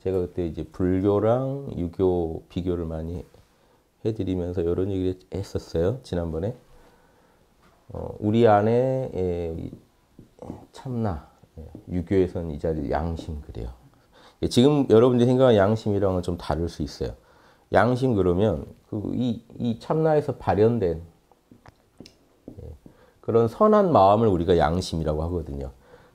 제가 그때 이제 불교랑 유교 비교를 많이 해드리면서 이런 얘기를 했었어요. 지난번에. 어, 우리 안에 예, 참나, 예, 유교에서는 이 자리를 양심 그래요. 예, 지금 여러분들이 생각하는 양심이랑은 좀 다를 수 있어요. 양심 그러면 그 이, 이 참나에서 발현된 그런 선한 마음을 우리가 양심이라고 하거든요.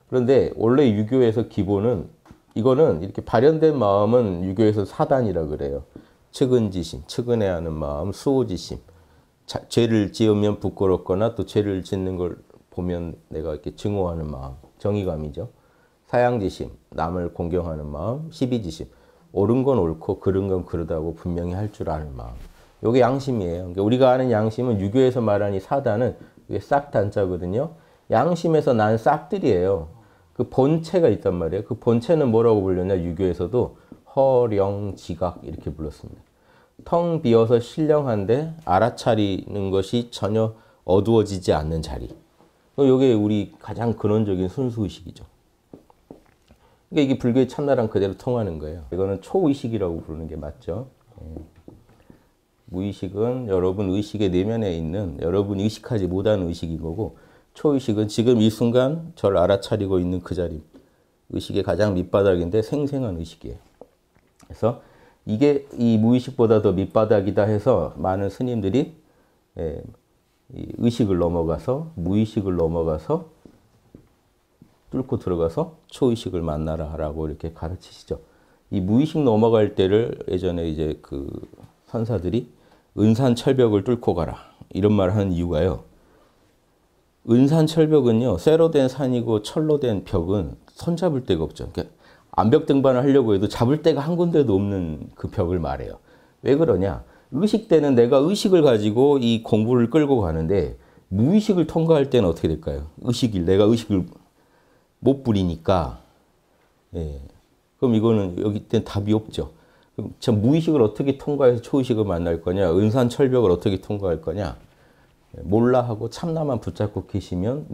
그런데 원래 유교에서 기본은 이거는 이렇게 발현된 마음은 유교에서 사단이라 그래요. 측은지심, 측은해하는 마음, 수호지심. 자, 죄를 지으면 부끄럽거나 또 죄를 짓는 걸 보면 내가 이렇게 증오하는 마음, 정의감이죠. 사양지심, 남을 공경하는 마음, 시비지심. 옳은 건 옳고 그른 건 그러다고 분명히 할 줄 아는 마음. 요게 양심이에요. 그러니까 우리가 아는 양심은 유교에서 말하는 이 사단은 이게 싹 단자거든요. 양심에서 난 싹들이에요. 그 본체가 있단 말이에요. 그 본체는 뭐라고 불렸냐? 유교에서도 허령지각 이렇게 불렀습니다. 텅 비어서 신령한데 알아차리는 것이 전혀 어두워지지 않는 자리. 이게 어, 우리 가장 근원적인 순수의식이죠. 그러니까 이게 불교의 참나랑 그대로 통하는 거예요. 이거는 초의식이라고 부르는 게 맞죠. 예. 무의식은 여러분 의식의 내면에 있는 여러분 의식하지 못한 의식인 거고 초의식은 지금 이 순간 절 알아차리고 있는 그 자리 의식의 가장 밑바닥인데 생생한 의식이에요. 그래서 이게 이 무의식보다 더 밑바닥이다 해서 많은 스님들이 예, 의식을 넘어가서 무의식을 넘어가서 뚫고 들어가서 초의식을 만나라라고 이렇게 가르치시죠. 이 무의식 넘어갈 때를 예전에 이제 그 선사들이 은산 철벽을 뚫고 가라. 이런 말을 하는 이유가요. 은산 철벽은요, 쇠로 된 산이고 철로 된 벽은 손잡을 데가 없죠. 그러니까 암벽 등반을 하려고 해도 잡을 데가 한 군데도 없는 그 벽을 말해요. 왜 그러냐? 의식 때는 내가 의식을 가지고 이 공부를 끌고 가는데 무의식을 통과할 때는 어떻게 될까요? 의식이 내가 의식을 못 부리니까 예. 그럼 이거는 여기 땐 답이 없죠. 참 무의식을 어떻게 통과해서 초의식을 만날 거냐, 은산 철벽을 어떻게 통과할 거냐, 예, 몰라 하고 참나만 붙잡고 계시면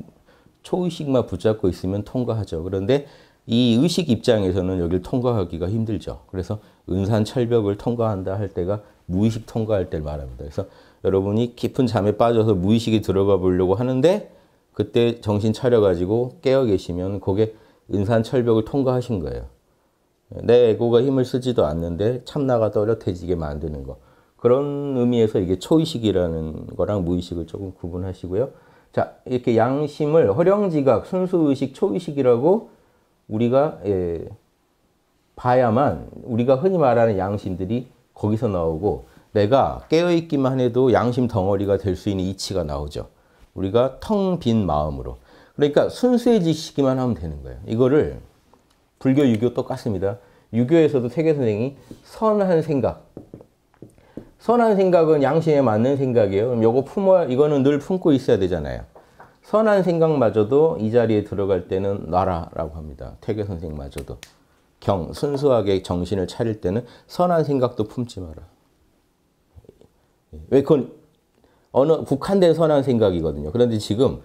초의식만 붙잡고 있으면 통과하죠. 그런데 이 의식 입장에서는 여기를 통과하기가 힘들죠. 그래서 은산 철벽을 통과한다 할 때가 무의식 통과할 때를 말합니다. 그래서 여러분이 깊은 잠에 빠져서 무의식이 들어가 보려고 하는데 그때 정신 차려가지고 깨어 계시면 그게 은산 철벽을 통과하신 거예요. 내 에고가 힘을 쓰지도 않는데 참나가 또렷해지게 만드는 거. 그런 의미에서 이게 초의식이라는 거랑 무의식을 조금 구분하시고요. 자, 이렇게 양심을 허령지각, 순수의식, 초의식이라고 우리가 예, 봐야만 우리가 흔히 말하는 양심들이 거기서 나오고 내가 깨어있기만 해도 양심 덩어리가 될 수 있는 이치가 나오죠. 우리가 텅 빈 마음으로. 그러니까 순수해지시기만 하면 되는 거예요. 이거를 불교, 유교 똑같습니다. 유교에서도 세계선생이 선한 생각. 선한 생각은 양심에 맞는 생각이에요. 그럼 요거 품어, 이거는 늘 품고 있어야 되잖아요. 선한 생각마저도 이 자리에 들어갈 때는 놔라라고 합니다. 태계 선생마저도. 경, 순수하게 정신을 차릴 때는 선한 생각도 품지 마라. 왜 그건 어느 국한된 선한 생각이거든요. 그런데 지금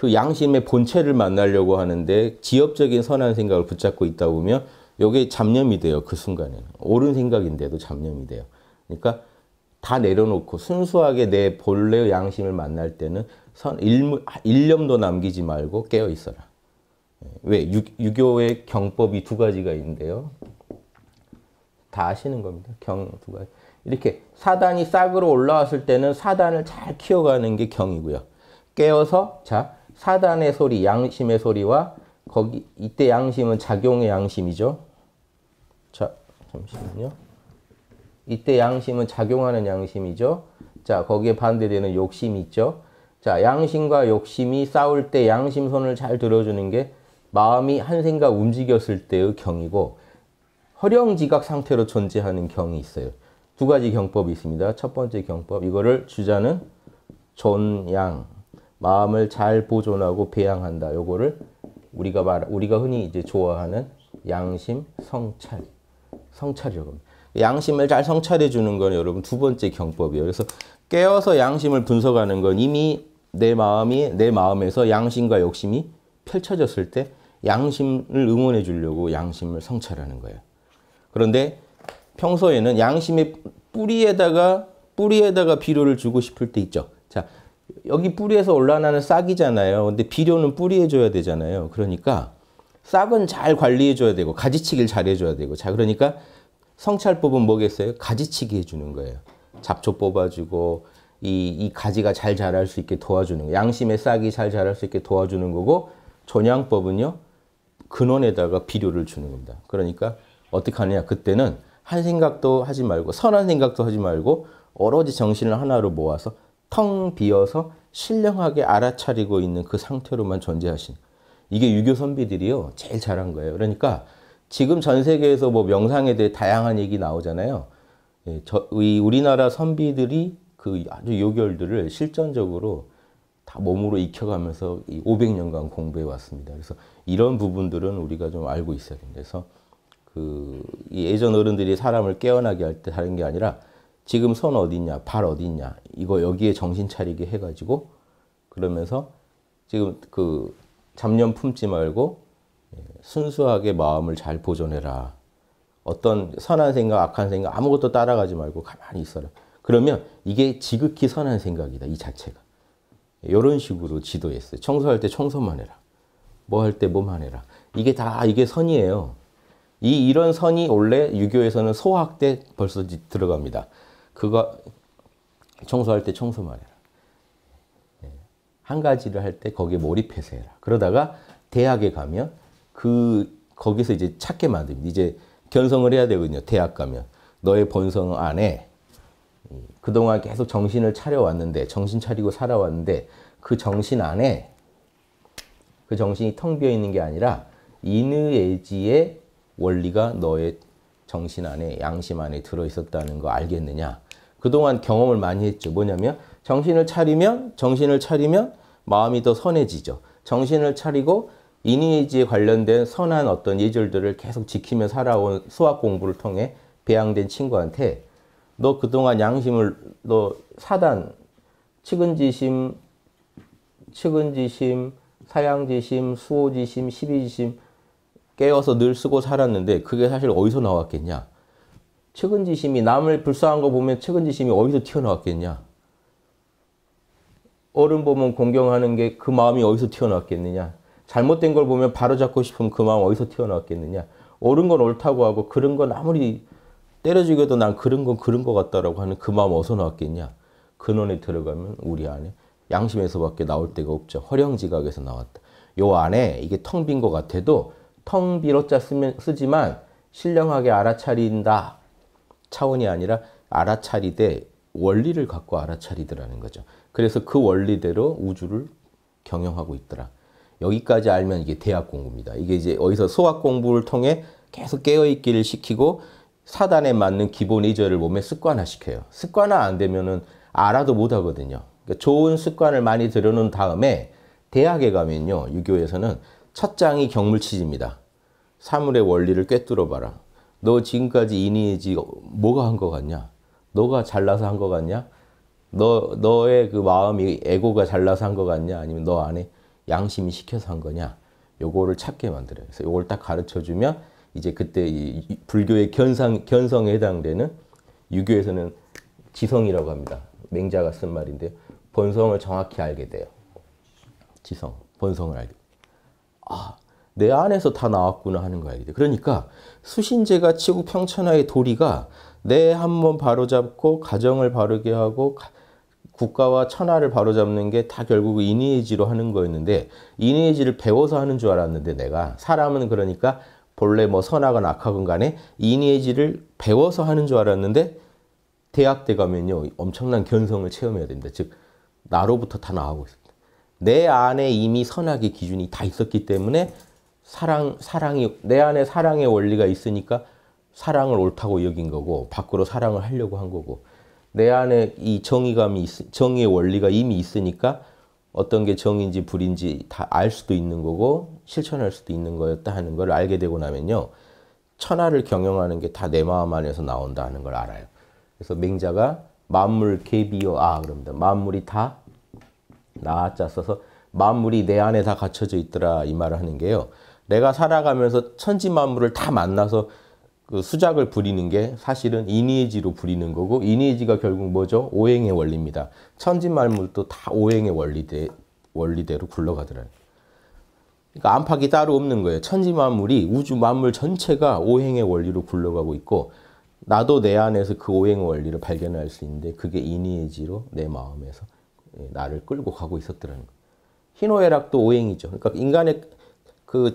그 양심의 본체를 만나려고 하는데 지엽적인 선한 생각을 붙잡고 있다 보면 이게 잡념이 돼요. 그 순간에는. 옳은 생각인데도 잡념이 돼요. 그러니까 다 내려놓고 순수하게 내 본래의 양심을 만날 때는 선, 일, 일념도 남기지 말고 깨어 있어라. 왜? 유, 유교의 경법이 두 가지가 있는데요. 다 아시는 겁니다. 경 두 가지. 이렇게 사단이 싹으로 올라왔을 때는 사단을 잘 키워가는 게 경이고요. 깨어서 자 사단의 소리, 양심의 소리와 거기 이때 양심은 작용의 양심이죠. 자, 잠시만요. 이때 양심은 작용하는 양심이죠. 자, 거기에 반대되는 욕심이 있죠. 자, 양심과 욕심이 싸울 때 양심 손을 잘 들어주는 게 마음이 한 생각 움직였을 때의 경이고 허령지각 상태로 존재하는 경이 있어요. 두 가지 경법이 있습니다. 첫 번째 경법, 이거를 주자는 존양, 마음을 잘 보존하고 배양한다. 요거를 우리가 말 우리가 흔히 이제 좋아하는 양심 성찰 성찰이라고 합니다. 양심을 잘 성찰해 주는 건 여러분 두 번째 경법이에요. 그래서 깨어서 양심을 분석하는 건 이미 내 마음이 내 마음에서 양심과 욕심이 펼쳐졌을 때 양심을 응원해 주려고 양심을 성찰하는 거예요. 그런데 평소에는 양심의 뿌리에다가 뿌리에다가 비료를 주고 싶을 때 있죠. 자, 여기 뿌리에서 올라나는 싹이잖아요. 근데 비료는 뿌리에 줘야 되잖아요. 그러니까 싹은 잘 관리해 줘야 되고 가지치기를 잘 해줘야 되고 자 그러니까 성찰법은 뭐겠어요? 가지치기 해주는 거예요. 잡초 뽑아주고 이, 이 가지가 잘 자랄 수 있게 도와주는 거예요 양심의 싹이 잘 자랄 수 있게 도와주는 거고 존양법은요 근원에다가 비료를 주는 겁니다. 그러니까 어떻게 하느냐 그때는 한 생각도 하지 말고 선한 생각도 하지 말고 오로지 정신을 하나로 모아서 텅 비어서 신령하게 알아차리고 있는 그 상태로만 존재하신 이게 유교 선비들이요 제일 잘한 거예요. 그러니까 지금 전 세계에서 뭐 명상에 대해 다양한 얘기 나오잖아요. 예, 저, 이 우리나라 선비들이 그 아주 요결들을 실전적으로 다 몸으로 익혀가면서 500년간 공부해 왔습니다. 그래서 이런 부분들은 우리가 좀 알고 있어야 됩니다. 그래서 그 예전 어른들이 사람을 깨어나게 할때 하는 게 아니라 지금 손 어디냐, 발 어디냐, 이거 여기에 정신 차리게 해가지고 그러면서 지금 그 잡념 품지 말고 예, 순수하게 마음을 잘 보존해라. 어떤 선한 생각, 악한 생각 아무것도 따라가지 말고 가만히 있어라. 그러면 이게 지극히 선한 생각이다. 이 자체가. 이런 식으로 지도했어요. 청소할 때 청소만 해라. 뭐 할 때 뭐만 해라. 이게 다 이게 선이에요. 이 이런 선이 원래 유교에서는 소학 때 벌써 들어갑니다. 그거 청소할 때 청소만 해라. 예. 한 가지를 할 때 거기에 몰입해서 해라. 그러다가 대학에 가면 그 거기서 이제 찾게 만듭니다. 이제 견성을 해야 되거든요. 대학 가면 너의 본성 안에 그동안 계속 정신을 차려왔는데 정신 차리고 살아왔는데 그 정신 안에 그 정신이 텅 비어 있는 게 아니라 이느에지의 원리가 너의 정신 안에 양심 안에 들어 있었다는 거 알겠느냐? 그동안 경험을 많이 했죠. 뭐냐면 정신을 차리면 정신을 차리면 마음이 더 선해지죠. 정신을 차리고 이니지에 관련된 선한 어떤 예절들을 계속 지키며 살아온 수학 공부를 통해 배양된 친구한테 너 그동안 양심을 너 사단 측은지심 측은지심 사양지심 수호지심 시비지심 깨어서 늘 쓰고 살았는데 그게 사실 어디서 나왔겠냐 측은지심이 남을 불쌍한 거 보면 측은지심이 어디서 튀어나왔겠냐? 어른 보면 공경하는 게 그 마음이 어디서 튀어나왔겠느냐? 잘못된 걸 보면 바로잡고 싶은 그 마음 어디서 튀어나왔겠느냐? 옳은 건 옳다고 하고 그런 건 아무리 때려주게도 난 그런 건 그런 것 같다라고 하는 그 마음 어디서 나왔겠냐? 근원에 들어가면 우리 안에 양심에서밖에 나올 데가 없죠. 허령지각에서 나왔다. 요 안에 이게 텅 빈 것 같아도 텅 비로자 쓰면, 쓰지만 신령하게 알아차린다. 차원이 아니라 알아차리되 원리를 갖고 알아차리더라는 거죠. 그래서 그 원리대로 우주를 경영하고 있더라. 여기까지 알면 이게 대학 공부입니다. 이게 이제 어디서 소학 공부를 통해 계속 깨어있기를 시키고 사단에 맞는 기본 의절을 몸에 습관화시켜요. 습관화 안 되면은 알아도 못 하거든요. 그러니까 좋은 습관을 많이 들여놓은 다음에 대학에 가면요. 유교에서는 첫 장이 경물치지입니다. 사물의 원리를 꿰뚫어봐라. 너 지금까지 이니지 뭐가 한 것 같냐? 너가 잘나서 한거 같냐? 너 너의 그 마음이 에고가 잘나서 한거 같냐? 아니면 너 안에 양심이 시켜서 한 거냐? 요거를 찾게 만들어요. 그래서 요걸 딱 가르쳐 주면 이제 그때 이 불교의 견상 견성에 해당되는 유교에서는 지성이라고 합니다. 맹자가 쓴 말인데 본성을 정확히 알게 돼요. 지성, 본성을 알게. 아, 내 안에서 다 나왔구나 하는 거 알게 돼. 그러니까 수신제가 치고 평천하의 도리가 내 한 번 바로잡고 가정을 바르게 하고 국가와 천하를 바로잡는 게 다 결국 인니에지로 하는 거였는데 인니에지를 배워서 하는 줄 알았는데 내가 사람은 그러니까 본래 뭐 선악은 악하건 간에 인니에지를 배워서 하는 줄 알았는데 대학 때 가면요 엄청난 견성을 체험해야 됩니다. 즉 나로부터 다 나오고 있습니다. 내 안에 이미 선악의 기준이 다 있었기 때문에 사랑, 사랑이, 내 안에 사랑의 원리가 있으니까 사랑을 옳다고 여긴 거고, 밖으로 사랑을 하려고 한 거고, 내 안에 이 정의감이, 있, 정의의 원리가 이미 있으니까 어떤 게 정인지 불인지 다 알 수도 있는 거고, 실천할 수도 있는 거였다 하는 걸 알게 되고 나면요. 천하를 경영하는 게 다 내 마음 안에서 나온다 하는 걸 알아요. 그래서 맹자가 만물 개비요 아 그럽니다. 만물이 다 나자 서서 만물이 내 안에 다 갖춰져 있더라 이 말을 하는 게요. 내가 살아가면서 천지 만물을 다 만나서 그 수작을 부리는 게 사실은 이니지로 부리는 거고 이니지가 결국 뭐죠? 오행의 원리입니다. 천지 만물도 다 오행의 원리대, 원리대로 굴러가더라고요. 그러니까 안팎이 따로 없는 거예요. 천지 만물이 우주 만물 전체가 오행의 원리로 굴러가고 있고 나도 내 안에서 그 오행 의 원리를 발견할 수 있는데 그게 이니지로 내 마음에서 예, 나를 끌고 가고 있었더라는 거예요. 희노애락도 오행이죠. 그러니까 인간의 그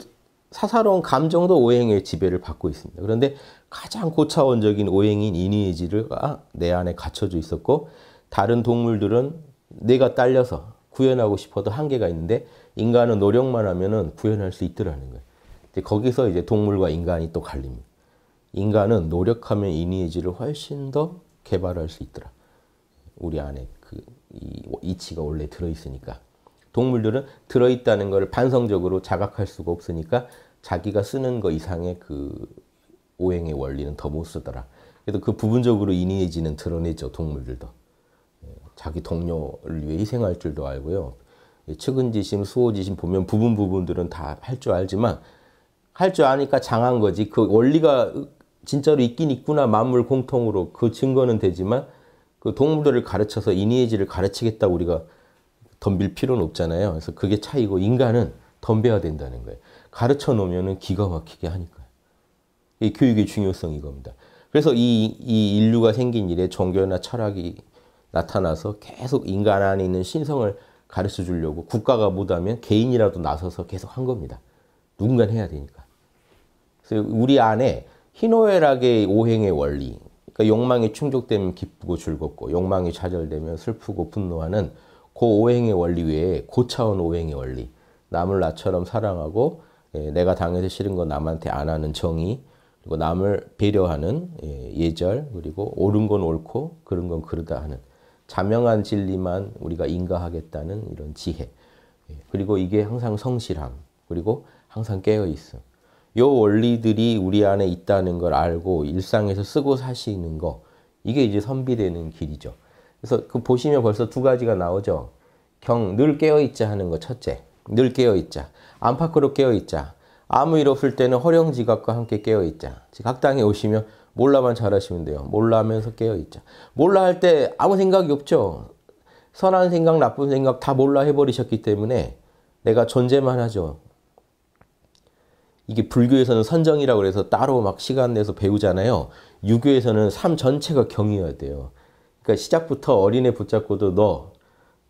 사사로운 감정도 오행의 지배를 받고 있습니다. 그런데 가장 고차원적인 오행인 이니에지가 내 안에 갇혀져 있었고 다른 동물들은 내가 딸려서 구현하고 싶어도 한계가 있는데 인간은 노력만 하면은 구현할 수 있더라는 거예요. 이제 거기서 이제 동물과 인간이 또 갈립니다. 인간은 노력하면 이니에지를 훨씬 더 개발할 수 있더라. 우리 안에 그이 이치가 원래 들어 있으니까. 동물들은 들어있다는 것을 반성적으로 자각할 수가 없으니까 자기가 쓰는 것 이상의 그 오행의 원리는 더 못 쓰더라. 그래도 그 부분적으로 인위해지는 드러내죠 동물들도 예, 자기 동료를 위해 희생할 줄도 알고요 측은지심 수호지심 보면 부분 부분들은 다 할 줄 알지만 할 줄 아니까 장한 거지 그 원리가 진짜로 있긴 있구나 만물 공통으로 그 증거는 되지만 그 동물들을 가르쳐서 인위해지를 가르치겠다 우리가 덤빌 필요는 없잖아요. 그래서 그게 차이고 인간은 덤벼야 된다는 거예요. 가르쳐 놓으면 기가 막히게 하니까요. 이 교육의 중요성이 겁니다. 그래서 이, 이 인류가 생긴 일에 종교나 철학이 나타나서 계속 인간 안에 있는 신성을 가르쳐 주려고 국가가 못하면 개인이라도 나서서 계속 한 겁니다. 누군가 해야 되니까. 그래서 우리 안에 희노애락의 오행의 원리, 그러니까 욕망이 충족되면 기쁘고 즐겁고 욕망이 좌절되면 슬프고 분노하는 고오행의 그 원리 외에 고차원 오행의 원리 남을 나처럼 사랑하고 예, 내가 당해서 싫은 건 남한테 안 하는 정의 그리고 남을 배려하는 예, 절 그리고 옳은 건 옳고 그런 건그르다 하는 자명한 진리만 우리가 인가하겠다는 이런 지혜 예, 그리고 이게 항상 성실함 그리고 항상 깨어있음 요 원리들이 우리 안에 있다는 걸 알고 일상에서 쓰고 사시는 거 이게 이제 선비되는 길이죠. 그래서 그 보시면 벌써 두 가지가 나오죠. 경, 늘 깨어있자 하는 거 첫째. 늘 깨어있자. 안팎으로 깨어있자. 아무 일 없을 때는 허령지각과 함께 깨어있자. 즉당에 오시면 몰라만 잘하시면 돼요. 몰라 하면서 깨어있자. 몰라 할 때 아무 생각이 없죠. 선한 생각, 나쁜 생각 다 몰라 해버리셨기 때문에 내가 존재만 하죠. 이게 불교에서는 선정이라고 해서 따로 막 시간 내서 배우잖아요. 유교에서는 삶 전체가 경이어야 돼요. 그러니까 시작부터 어린애 붙잡고도 너,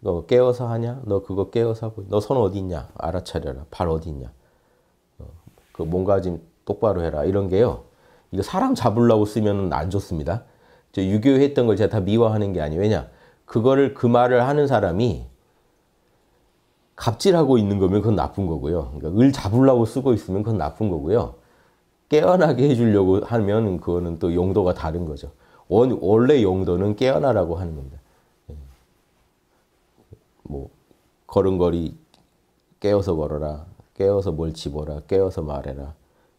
너 깨워서 하냐? 너 그거 깨워서 하고, 너 손 어디 있냐? 알아차려라. 발 어디 있냐? 어, 그 뭔가 좀 똑바로 해라. 이런 게요. 이거 사람 잡으려고 쓰면 안 좋습니다. 저 유교했던 걸 제가 다 미워하는 게 아니에요. 왜냐? 그거를 그 말을 하는 사람이 갑질하고 있는 거면 그건 나쁜 거고요. 그러니까 을 잡으려고 쓰고 있으면 그건 나쁜 거고요. 깨어나게 해주려고 하면 그거는 또 용도가 다른 거죠. 원, 원래 용도는 깨어나라고 하는 겁니다. 예. 뭐 걸음걸이 깨어서 걸어라, 깨어서 뭘 집어라, 깨어서 말해라,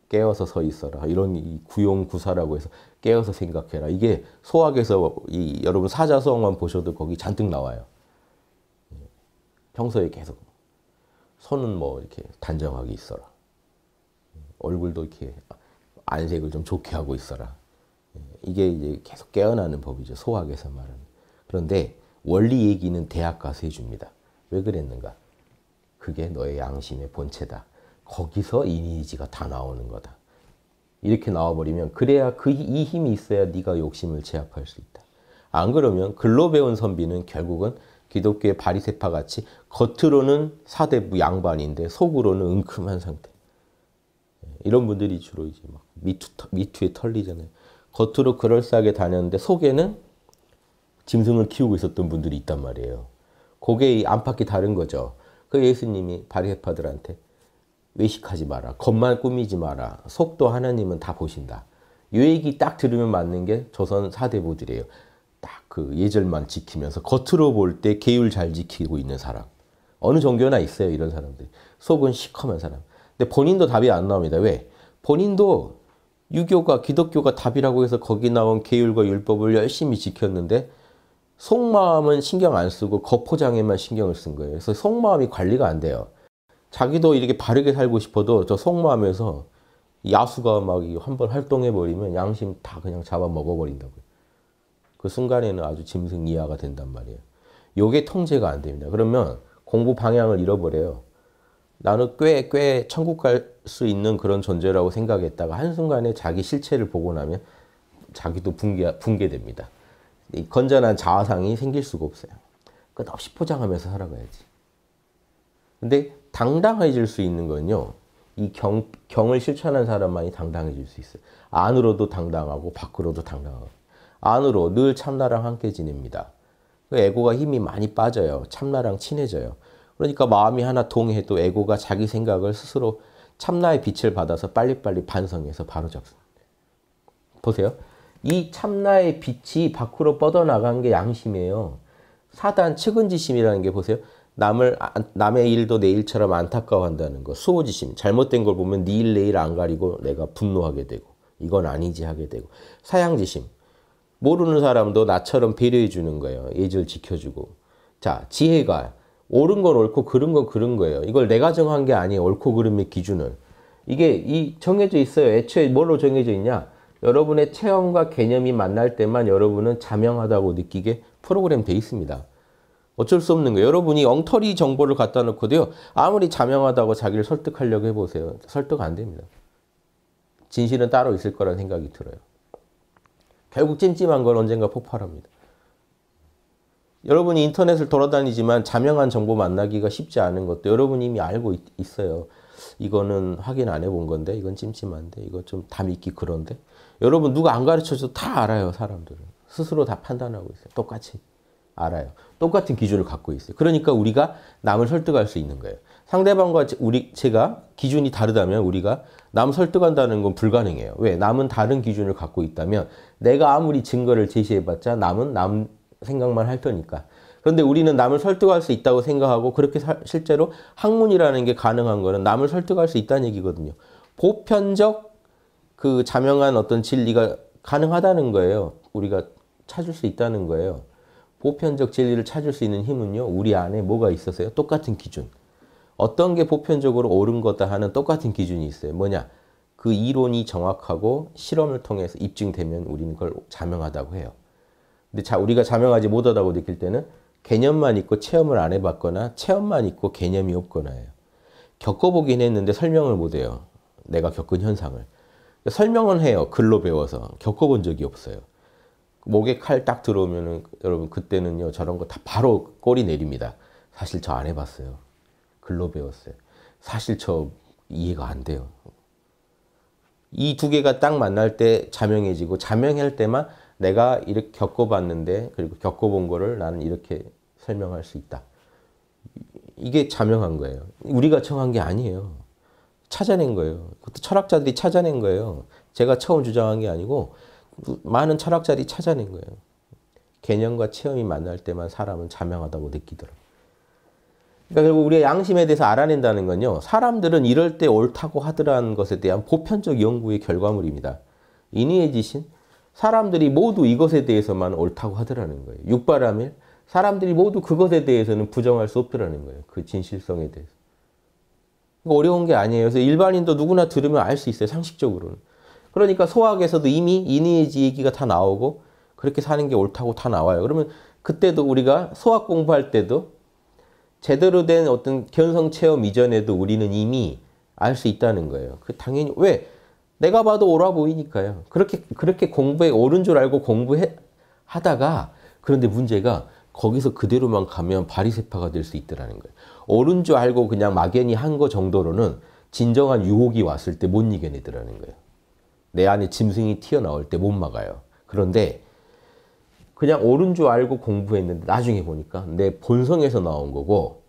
깨어서 서 있어라 이런 구용 구사라고 해서 깨어서 생각해라 이게 소학에서 이 여러분 사자성만 보셔도 거기 잔뜩 나와요. 예. 평소에 계속 손은 뭐 이렇게 단정하게 있어라, 예. 얼굴도 이렇게 안색을 좀 좋게 하고 있어라. 이게 이제 계속 깨어나는 법이죠. 소학에서 말하 그런데 원리 얘기는 대학 가서 해줍니다. 왜 그랬는가? 그게 너의 양심의 본체다. 거기서 이니지가 다 나오는 거다. 이렇게 나와버리면 그래야 그 이 힘이 있어야 네가 욕심을 제압할 수 있다. 안 그러면 글로 배운 선비는 결국은 기독교의 바리세파 같이 겉으로는 사대부 양반인데 속으로는 은큼한 상태. 예, 이런 분들이 주로 이제 막 미투 미투에 털리잖아요. 겉으로 그럴싸하게 다녔는데 속에는 짐승을 키우고 있었던 분들이 있단 말이에요. 그게 안팎이 다른 거죠. 그 예수님이 바리새파들한테 외식하지 마라. 겉만 꾸미지 마라. 속도 하나님은 다 보신다. 요 얘기 딱 들으면 맞는 게 조선 사대부들이에요. 딱 그 예절만 지키면서 겉으로 볼 때 계율 잘 지키고 있는 사람. 어느 종교나 있어요. 이런 사람들이. 속은 시커먼 사람. 근데 본인도 답이 안 나옵니다. 왜? 본인도 유교가 기독교가 답이라고 해서 거기 나온 계율과 율법을 열심히 지켰는데 속마음은 신경 안 쓰고 겉포장에만 신경을 쓴 거예요. 그래서 속마음이 관리가 안 돼요. 자기도 이렇게 바르게 살고 싶어도 저 속마음에서 야수가 막 한 번 활동해 버리면 양심 다 그냥 잡아 먹어 버린다고요. 그 순간에는 아주 짐승 이하가 된단 말이에요. 요게 통제가 안 됩니다. 그러면 공부 방향을 잃어버려요. 나는 꽤 꽤 천국 갈수 있는 그런 존재라고 생각했다가 한순간에 자기 실체를 보고 나면 자기도 붕괴, 붕괴됩니다. 건전한 자아상이 생길 수가 없어요. 끝없이 포장하면서 살아가야지. 근데 당당해질 수 있는 건요. 이 경, 경을 실천한 사람만이 당당해질 수 있어요. 안으로도 당당하고 밖으로도 당당하고. 안으로 늘 참나랑 함께 지냅니다. 그 에고가 힘이 많이 빠져요. 참나랑 친해져요. 그러니까 마음이 하나 동해도 에고가 자기 생각을 스스로 참나의 빛을 받아서 빨리빨리 반성해서 바로 잡습니다. 보세요. 이 참나의 빛이 밖으로 뻗어나간 게 양심이에요. 사단 측은지심이라는 게 보세요. 남을 아, 남의 일도 내 일처럼 안타까워한다는 거. 수호지심. 잘못된 걸 보면 네 일 내 일 안 가리고 내가 분노하게 되고 이건 아니지 하게 되고 사양지심. 모르는 사람도 나처럼 배려해 주는 거예요. 예절 지켜주고. 자, 지혜가 옳은 건 옳고 그른 건 그른 거예요. 이걸 내가 정한 게 아니에요. 옳고 그름의 기준은. 이게 이 정해져 있어요. 애초에 뭘로 정해져 있냐? 여러분의 체험과 개념이 만날 때만 여러분은 자명하다고 느끼게 프로그램 돼 있습니다. 어쩔 수 없는 거예요. 여러분이 엉터리 정보를 갖다 놓고도요. 아무리 자명하다고 자기를 설득하려고 해보세요. 설득 안 됩니다. 진실은 따로 있을 거라는 생각이 들어요. 결국 찜찜한 건 언젠가 폭발합니다. 여러분이 인터넷을 돌아다니지만 자명한 정보 만나기가 쉽지 않은 것도 여러분이 이미 알고 있, 어요 이거는 확인 안 해본 건데 이건 찜찜한데 이거 좀다 믿기 그런데 여러분 누가 안 가르쳐줘도 다 알아요 사람들은 스스로 다 판단하고 있어요 똑같이 알아요 똑같은 기준을 갖고 있어요 그러니까 우리가 남을 설득할 수 있는 거예요 상대방과 우리 제가 기준이 다르다면 우리가 남 설득한다는 건 불가능해요 왜 남은 다른 기준을 갖고 있다면 내가 아무리 증거를 제시해봤자 남은 남 생각만 할 테니까. 그런데 우리는 남을 설득할 수 있다고 생각하고 그렇게 사, 실제로 학문이라는 게 가능한 거는 남을 설득할 수 있다는 얘기거든요. 보편적 그 자명한 어떤 진리가 가능하다는 거예요. 우리가 찾을 수 있다는 거예요. 보편적 진리를 찾을 수 있는 힘은요. 우리 안에 뭐가 있었어요? 똑같은 기준. 어떤 게 보편적으로 옳은 거다 하는 똑같은 기준이 있어요. 뭐냐? 그 이론이 정확하고 실험을 통해서 입증되면 우리는 그걸 자명하다고 해요. 근데 자, 우리가 자명하지 못하다고 느낄 때는 개념만 있고 체험을 안 해봤거나 체험만 있고 개념이 없거나예요. 겪어보긴 했는데 설명을 못해요. 내가 겪은 현상을. 설명은 해요. 글로 배워서. 겪어본 적이 없어요. 목에 칼 딱 들어오면은 여러분 그때는요 저런 거 다 바로 꼬리 내립니다. 사실 저 안 해봤어요. 글로 배웠어요. 사실 저 이해가 안 돼요. 이 두 개가 딱 만날 때 자명해지고 자명할 때만 내가 이렇게 겪어봤는데 그리고 겪어본 거를 나는 이렇게 설명할 수 있다. 이게 자명한 거예요. 우리가 청한 게 아니에요. 찾아낸 거예요. 그것도 철학자들이 찾아낸 거예요. 제가 처음 주장한 게 아니고 많은 철학자들이 찾아낸 거예요. 개념과 체험이 만날 때만 사람은 자명하다고 느끼더라고요. 그러니까 결국 우리가 양심에 대해서 알아낸다는 건요. 사람들은 이럴 때 옳다고 하더라는 것에 대한 보편적 연구의 결과물입니다. 인위의 지신, 사람들이 모두 이것에 대해서만 옳다고 하더라는 거예요. 육바라밀 사람들이 모두 그것에 대해서는 부정할 수 없더라는 거예요. 그 진실성에 대해서. 어려운 게 아니에요. 그래서 일반인도 누구나 들으면 알 수 있어요. 상식적으로는. 그러니까 소학에서도 이미 이니에지 얘기가 다 나오고 그렇게 사는 게 옳다고 다 나와요. 그러면 그때도 우리가 소학 공부할 때도 제대로 된 어떤 견성 체험 이전에도 우리는 이미 알 수 있다는 거예요. 그 당연히 왜 내가 봐도 오라 보이니까요. 그렇게 그렇게 공부에 옳은 줄 알고 공부 하다가 그런데 문제가 거기서 그대로만 가면 바리세파가 될 수 있더라는 거예요. 옳은 줄 알고 그냥 막연히 한 거 정도로는 진정한 유혹이 왔을 때 못 이겨내더라는 거예요. 내 안에 짐승이 튀어나올 때 못 막아요. 그런데 그냥 옳은 줄 알고 공부했는데 나중에 보니까 내 본성에서 나온 거고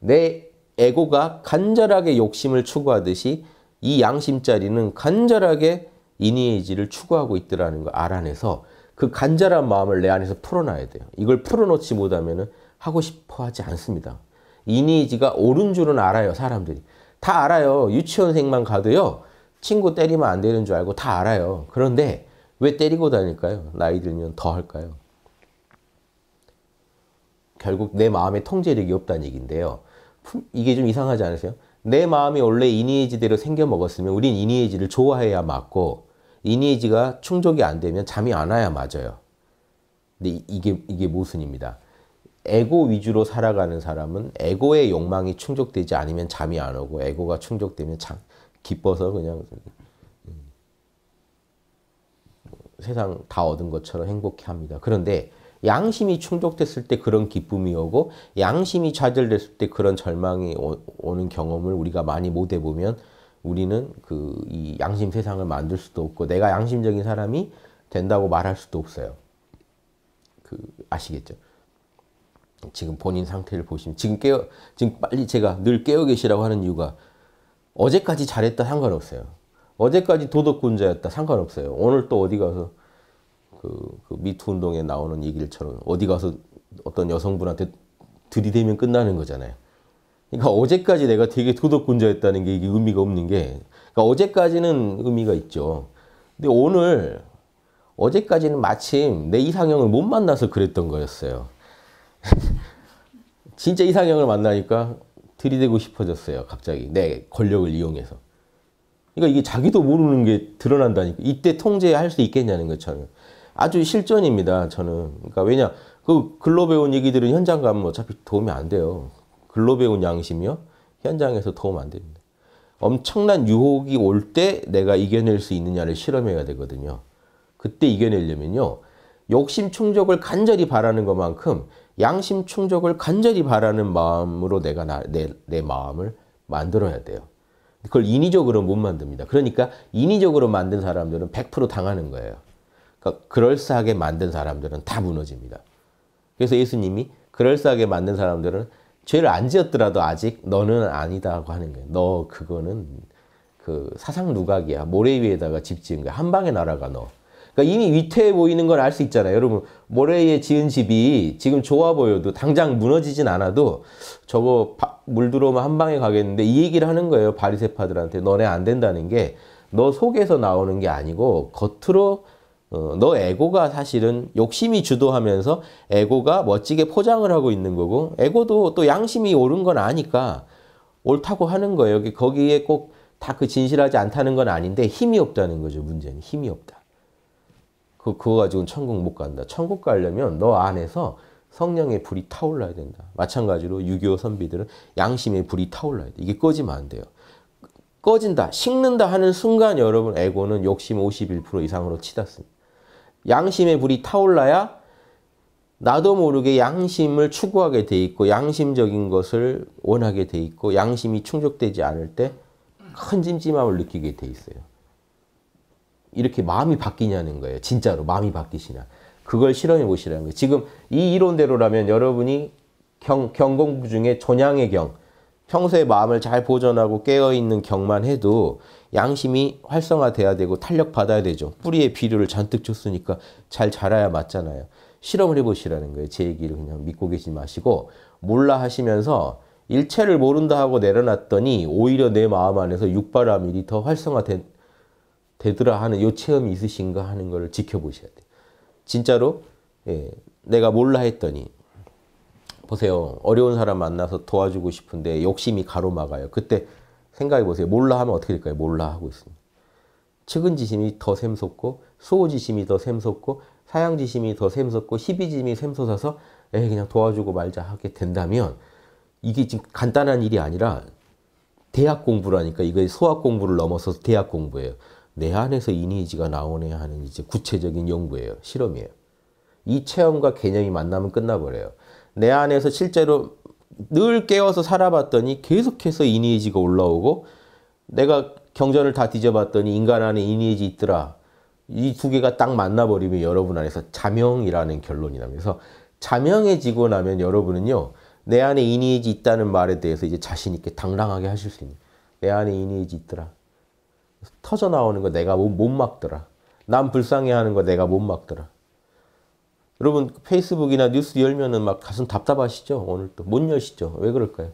내 에고가 간절하게 욕심을 추구하듯이 이 양심짜리는 간절하게 이니에이지를 추구하고 있더라는 걸 알아내서 그 간절한 마음을 내 안에서 풀어놔야 돼요. 이걸 풀어놓지 못하면 하고 싶어 하지 않습니다. 이니에이지가 옳은 줄은 알아요, 사람들이. 다 알아요. 유치원생만 가도요. 친구 때리면 안 되는 줄 알고 다 알아요. 그런데 왜 때리고 다닐까요? 나이 들면 더 할까요? 결국 내마음에 통제력이 없다는 얘기인데요. 이게 좀 이상하지 않으세요? 내 마음이 원래 이니에지대로 생겨 먹었으면 우린 이니에지를 좋아해야 맞고 이니에지가 충족이 안 되면 잠이 안 와야 맞아요. 근데 이게 이게 모순입니다. 에고 위주로 살아가는 사람은 에고의 욕망이 충족되지 않으면 잠이 안 오고 에고가 충족되면 참 기뻐서 그냥 음, 세상 다 얻은 것처럼 행복해 합니다. 그런데 양심이 충족됐을 때 그런 기쁨이 오고 양심이 좌절됐을 때 그런 절망이 오, 는 경험을 우리가 많이 못 해보면 우리는 그 이 양심 세상을 만들 수도 없고 내가 양심적인 사람이 된다고 말할 수도 없어요. 그 아시겠죠? 지금 본인 상태를 보시면 지금 깨어 지금 빨리 제가 늘 깨어 계시라고 하는 이유가 어제까지 잘했다 상관없어요. 어제까지 도덕군자였다 상관없어요. 오늘 또 어디 가서 그, 그 미투 운동에 나오는 얘기처럼 어디 가서 어떤 여성분한테 들이대면 끝나는 거잖아요. 그러니까 어제까지 내가 되게 도덕군자였다는 게 이게 의미가 없는 게 그러니까 어제까지는 의미가 있죠. 근데 오늘 어제까지는 마침 내 이상형을 못 만나서 그랬던 거였어요. 진짜 이상형을 만나니까 들이대고 싶어졌어요. 갑자기 내 권력을 이용해서. 그러니까 이게 자기도 모르는 게 드러난다니까. 이때 통제할 수 있겠냐는 것처럼. 아주 실전입니다. 저는. 그러니까 왜냐 그 글로 배운 얘기들은 현장 가면 어차피 도움이 안 돼요. 글로 배운 양심이요. 현장에서 도움 안 됩니다. 엄청난 유혹이 올 때 내가 이겨낼 수 있느냐를 실험해야 되거든요. 그때 이겨내려면요. 욕심 충족을 간절히 바라는 것만큼 양심 충족을 간절히 바라는 마음으로 내가 나, 내, 내 마음을 만들어야 돼요. 그걸 인위적으로 못 만듭니다. 그러니까 인위적으로 만든 사람들은 100% 당하는 거예요. 그러니까 그럴싸하게 만든 사람들은 다 무너집니다. 그래서 예수님이 그럴싸하게 만든 사람들은 죄를 안 지었더라도 아직 너는 아니다고 하는 거예요. 너 그거는 그 사상 누각이야. 모래 위에다가 집 지은 거야. 한 방에 날아가 너. 그러니까 이미 위태해 보이는 걸 알 수 있잖아요. 여러분 모래 위에 지은 집이 지금 좋아 보여도 당장 무너지진 않아도 저거 바, 물 들어오면 한 방에 가겠는데 이 얘기를 하는 거예요. 바리새파들한테 너네 안 된다는 게 너 속에서 나오는 게 아니고 겉으로 어, 너 에고가 사실은 욕심이 주도하면서 에고가 멋지게 포장을 하고 있는 거고 에고도 또 양심이 옳은 건 아니까 옳다고 하는 거예요. 거기에 꼭 다 그 진실하지 않다는 건 아닌데 힘이 없다는 거죠. 문제는 힘이 없다. 그, 그거 가지고 천국 못 간다. 천국 가려면 너 안에서 성령의 불이 타올라야 된다. 마찬가지로 유교 선비들은 양심의 불이 타올라야 돼. 이게 꺼지면 안 돼요. 꺼진다, 식는다 하는 순간 여러분 에고는 욕심 51% 이상으로 치닫습니다. 양심의 불이 타올라야 나도 모르게 양심을 추구하게 돼 있고 양심적인 것을 원하게 돼 있고 양심이 충족되지 않을 때 큰 찜찜함을 느끼게 돼 있어요. 이렇게 마음이 바뀌냐는 거예요. 진짜로 마음이 바뀌시냐. 그걸 실험해 보시라는 거예요. 지금 이 이론대로라면 여러분이 경, 경공부 중에 존양의 경, 평소에 마음을 잘 보존하고 깨어있는 경만 해도 양심이 활성화돼야 되고 탄력받아야 되죠. 뿌리에 비료를 잔뜩 줬으니까 잘 자라야 맞잖아요. 실험을 해보시라는 거예요. 제 얘기를 그냥 믿고 계시지 마시고 몰라 하시면서 일체를 모른다 하고 내려놨더니 오히려 내 마음 안에서 육바라밀이 더 활성화되더라 하는 요 체험이 있으신가 하는 걸 지켜보셔야 돼요. 진짜로 예, 내가 몰라 했더니 보세요. 어려운 사람 만나서 도와주고 싶은데 욕심이 가로막아요. 그때 생각해 보세요. 몰라 하면 어떻게 될까요? 몰라 하고 있습니다. 측은지심이 더 샘솟고 수호지심이 더 샘솟고 사양지심이 더 샘솟고 시비지심이 샘솟아서 에 그냥 도와주고 말자 하게 된다면 이게 지금 간단한 일이 아니라 대학 공부라니까 이거 소학 공부를 넘어서 대학 공부예요. 내 안에서 이니지가 나오네 하는 이제 구체적인 연구예요. 실험이에요. 이 체험과 개념이 만나면 끝나버려요. 내 안에서 실제로 늘 깨워서 살아봤더니 계속해서 이니에지가 올라오고 내가 경전을 다 뒤져봤더니 인간 안에 이니에지 있더라. 이 두 개가 딱 만나버리면 여러분 안에서 자명이라는 결론이 나면서 자명해지고 나면 여러분은요 내 안에 이니에지 있다는 말에 대해서 이제 자신 있게 당당하게 하실 수 있는 내 안에 이니에지 있더라. 터져 나오는 거 내가 못 막더라. 난 불쌍해하는 거 내가 못 막더라. 여러분 페이스북이나 뉴스 열면은 막 가슴 답답하시죠? 오늘 또못 여시죠? 왜 그럴까요?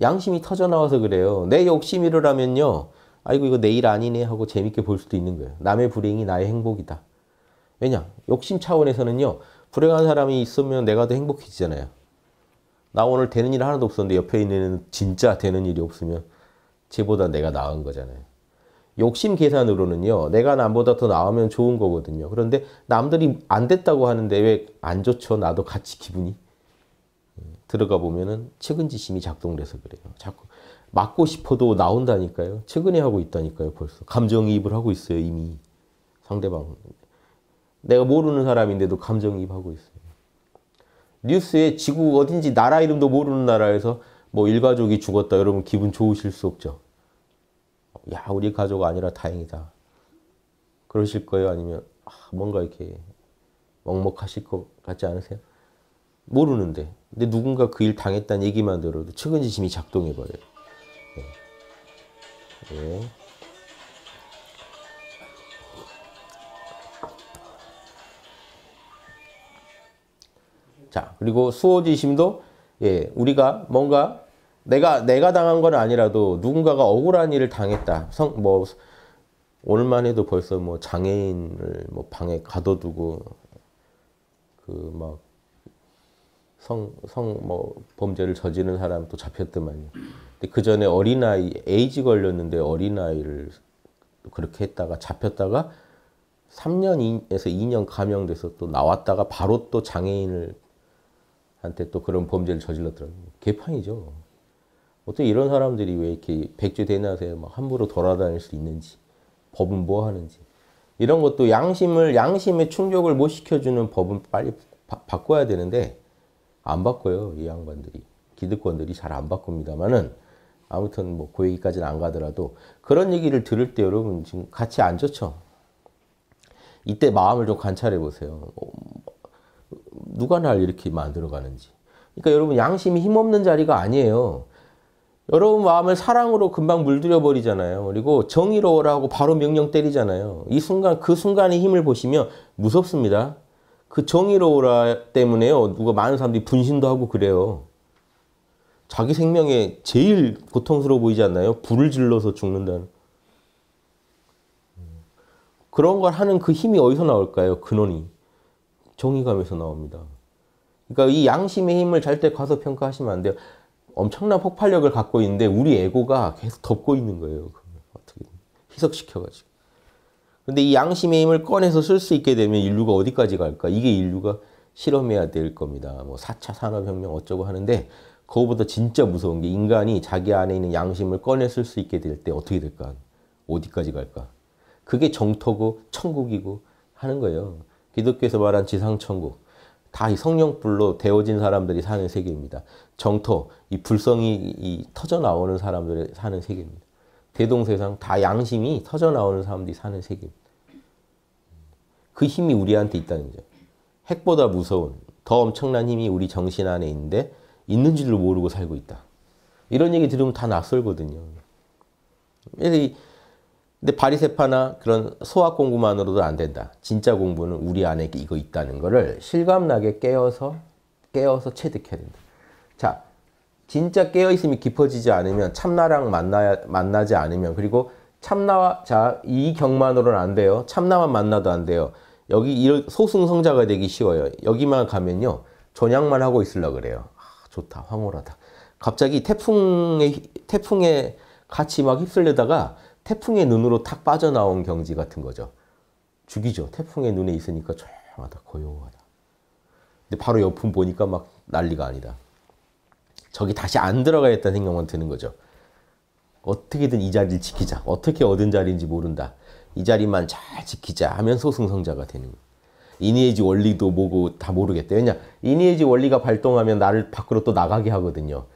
양심이 터져 나와서 그래요. 내욕심이라면요 아이고 이거 내 일 아니네 하고 재밌게 볼 수도 있는 거예요. 남의 불행이 나의 행복이다. 왜냐? 욕심 차원에서는요. 불행한 사람이 있으면 내가 더 행복해지잖아요. 나 오늘 되는 일 하나도 없었는데 옆에 있는 진짜 되는 일이 없으면 쟤보다 내가 나은 거잖아요. 욕심 계산으로는요, 내가 남보다 더 나으면 좋은 거거든요. 그런데 남들이 안 됐다고 하는데 왜 안 좋죠? 나도 같이 기분이. 예, 들어가 보면은 측은지심이 작동을해서 그래요. 자꾸 맞고 싶어도 나온다니까요. 측은해하고 있다니까요, 벌써. 감정이입을 하고 있어요, 이미. 상대방. 내가 모르는 사람인데도 감정이입하고 있어요. 뉴스에 지구 어딘지 나라 이름도 모르는 나라에서 뭐 일가족이 죽었다 여러분 기분 좋으실 수 없죠. 야 우리 가족 아니라 다행이다. 그러실 거예요? 아니면 아, 뭔가 이렇게 먹먹하실 것 같지 않으세요? 모르는데 근데 누군가 그 일 당했다는 얘기만 들어도 측은지심이 작동해버려요. 네. 네. 자, 그리고 수호지심도 예, 우리가 뭔가 내가 내가 당한 건 아니라도 누군가가 억울한 일을 당했다. 성, 뭐 오늘만 해도 벌써 뭐 장애인을 뭐 방에 가둬두고 그 막 성 성 뭐 범죄를 저지른 사람도 잡혔더만요. 근데 그 전에 어린아이 에이즈 걸렸는데 어린아이를 그렇게 했다가 잡혔다가 3년에서 2년 감형돼서 또 나왔다가 바로 또 장애인을 한테 또 그런 범죄를 저질렀더라고 개판이죠. 어떻게 이런 사람들이 왜 이렇게 백제 대낮에 막 함부로 돌아다닐 수 있는지, 법은 뭐 하는지. 이런 것도 양심을, 양심의 충족을 못 뭐 시켜주는 법은 빨리 바, 바꿔야 되는데, 안 바꿔요, 이 양반들이. 기득권들이 잘 안 바꿉니다만은, 아무튼 뭐, 그 얘기까지는 안 가더라도, 그런 얘기를 들을 때 여러분 지금 같이 안 좋죠? 이때 마음을 좀 관찰해 보세요. 누가 날 이렇게 만들어 가는지. 그러니까 여러분, 양심이 힘없는 자리가 아니에요. 여러분 마음을 사랑으로 금방 물들여 버리잖아요. 그리고 정의로라고 바로 명령 때리잖아요. 이 순간 그 순간의 힘을 보시면 무섭습니다. 그정의로라 때문에요. 누가 많은 사람들이 분신도 하고 그래요. 자기 생명에 제일 고통스러워 보이지 않나요? 불을 질러서 죽는다는. 그런 걸 하는 그 힘이 어디서 나올까요? 근원이. 정의감에서 나옵니다. 그러니까 이 양심의 힘을 절대 과소평가하시면 안 돼요. 엄청난 폭발력을 갖고 있는데 우리 에고가 계속 덮고 있는 거예요. 어떻게 희석시켜가지고. 근데 이 양심의 힘을 꺼내서 쓸 수 있게 되면 인류가 어디까지 갈까? 이게 인류가 실험해야 될 겁니다. 뭐 4차 산업혁명 어쩌고 하는데 그거보다 진짜 무서운 게 인간이 자기 안에 있는 양심을 꺼내 쓸 수 있게 될 때 어떻게 될까? 어디까지 갈까? 그게 정토고 천국이고 하는 거예요. 기독교에서 말한 지상천국. 다이 성령불로 데워진 사람들이 사는 세계입니다. 정토, 이 불성이 이 터져 나오는 사람들이 사는 세계입니다. 대동세상 다 양심이 터져 나오는 사람들이 사는 세계입니다. 그 힘이 우리한테 있다는 거죠. 핵보다 무서운 더 엄청난 힘이 우리 정신 안에 있는데 있는 줄도 모르고 살고 있다. 이런 얘기 들으면 다 낯설거든요. 그래서 이 근데 바리세파나 그런 소학 공부만으로도 안 된다. 진짜 공부는 우리 안에 이거 있다는 거를 실감나게 깨어서 깨어서 체득해야 된다. 자, 진짜 깨어있음이 깊어지지 않으면 참나랑 만나 만나지 않으면 그리고 참나와 자이 경만으로는 안 돼요. 참나만 만나도 안 돼요. 여기 소승성자가 되기 쉬워요. 여기만 가면요. 전향만 하고 있으려 그래요. 아, 좋다. 황홀하다. 갑자기 태풍에 태풍에 같이 막 휩쓸려다가 태풍의 눈으로 탁 빠져나온 경지 같은 거죠. 죽이죠. 태풍의 눈에 있으니까 조용하다, 고요하다. 근데 바로 옆은 보니까 막 난리가 아니다. 저기 다시 안 들어가겠다는 생각만 드는 거죠. 어떻게든 이 자리를 지키자. 어떻게 얻은 자리인지 모른다. 이 자리만 잘 지키자 하면 소승성자가 되는 거예요. 이니에지 이 원리도 뭐고 다 모르겠대. 왜냐? 이니에지 이 원리가 발동하면 나를 밖으로 또 나가게 하거든요.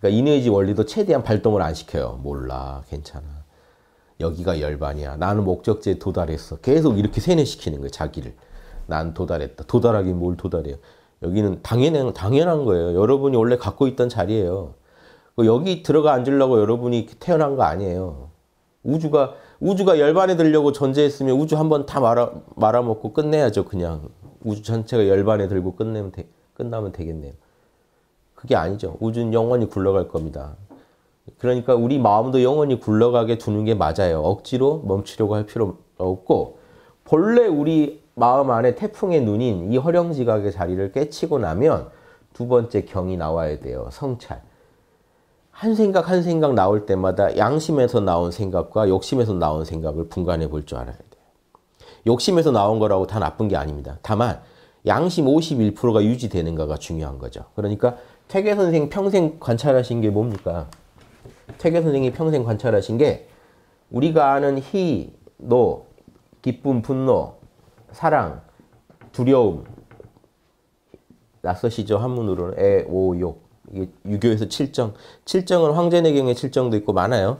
그러니까 이니에지 이 원리도 최대한 발동을 안 시켜요. 몰라. 괜찮아. 여기가 열반이야. 나는 목적지에 도달했어. 계속 이렇게 세뇌시키는 거예요. 자기를. 난 도달했다. 도달하긴 뭘 도달해요. 여기는 당연한, 당연한 거예요. 여러분이 원래 갖고 있던 자리예요. 그 여기 들어가 앉으려고 여러분이 태어난 거 아니에요. 우주가 우주가 열반에 들려고 존재했으면 우주 한 번 다 말아, 말아먹고 끝내야죠. 그냥 우주 전체가 열반에 들고 끝내면 되, 끝나면 되겠네요. 그게 아니죠. 우주는 영원히 굴러갈 겁니다. 그러니까 우리 마음도 영원히 굴러가게 두는 게 맞아요. 억지로 멈추려고 할 필요 없고 본래 우리 마음 안에 태풍의 눈인 이 허령지각의 자리를 깨치고 나면 두 번째 경이 나와야 돼요. 성찰. 한 생각 한 생각 나올 때마다 양심에서 나온 생각과 욕심에서 나온 생각을 분간해 볼 줄 알아야 돼요. 욕심에서 나온 거라고 다 나쁜 게 아닙니다. 다만 양심 51%가 유지되는가가 중요한 거죠. 그러니까 퇴계 선생 평생 관찰하신 게 뭡니까? 퇴계 선생이 님 평생 관찰하신 게 우리가 아는 희, 노, 기쁨, 분노, 사랑, 두려움 낯서시죠 한문으로는 애, 오, 욕 이게 유교에서 칠정 칠정은 황제내경의 칠정도 있고 많아요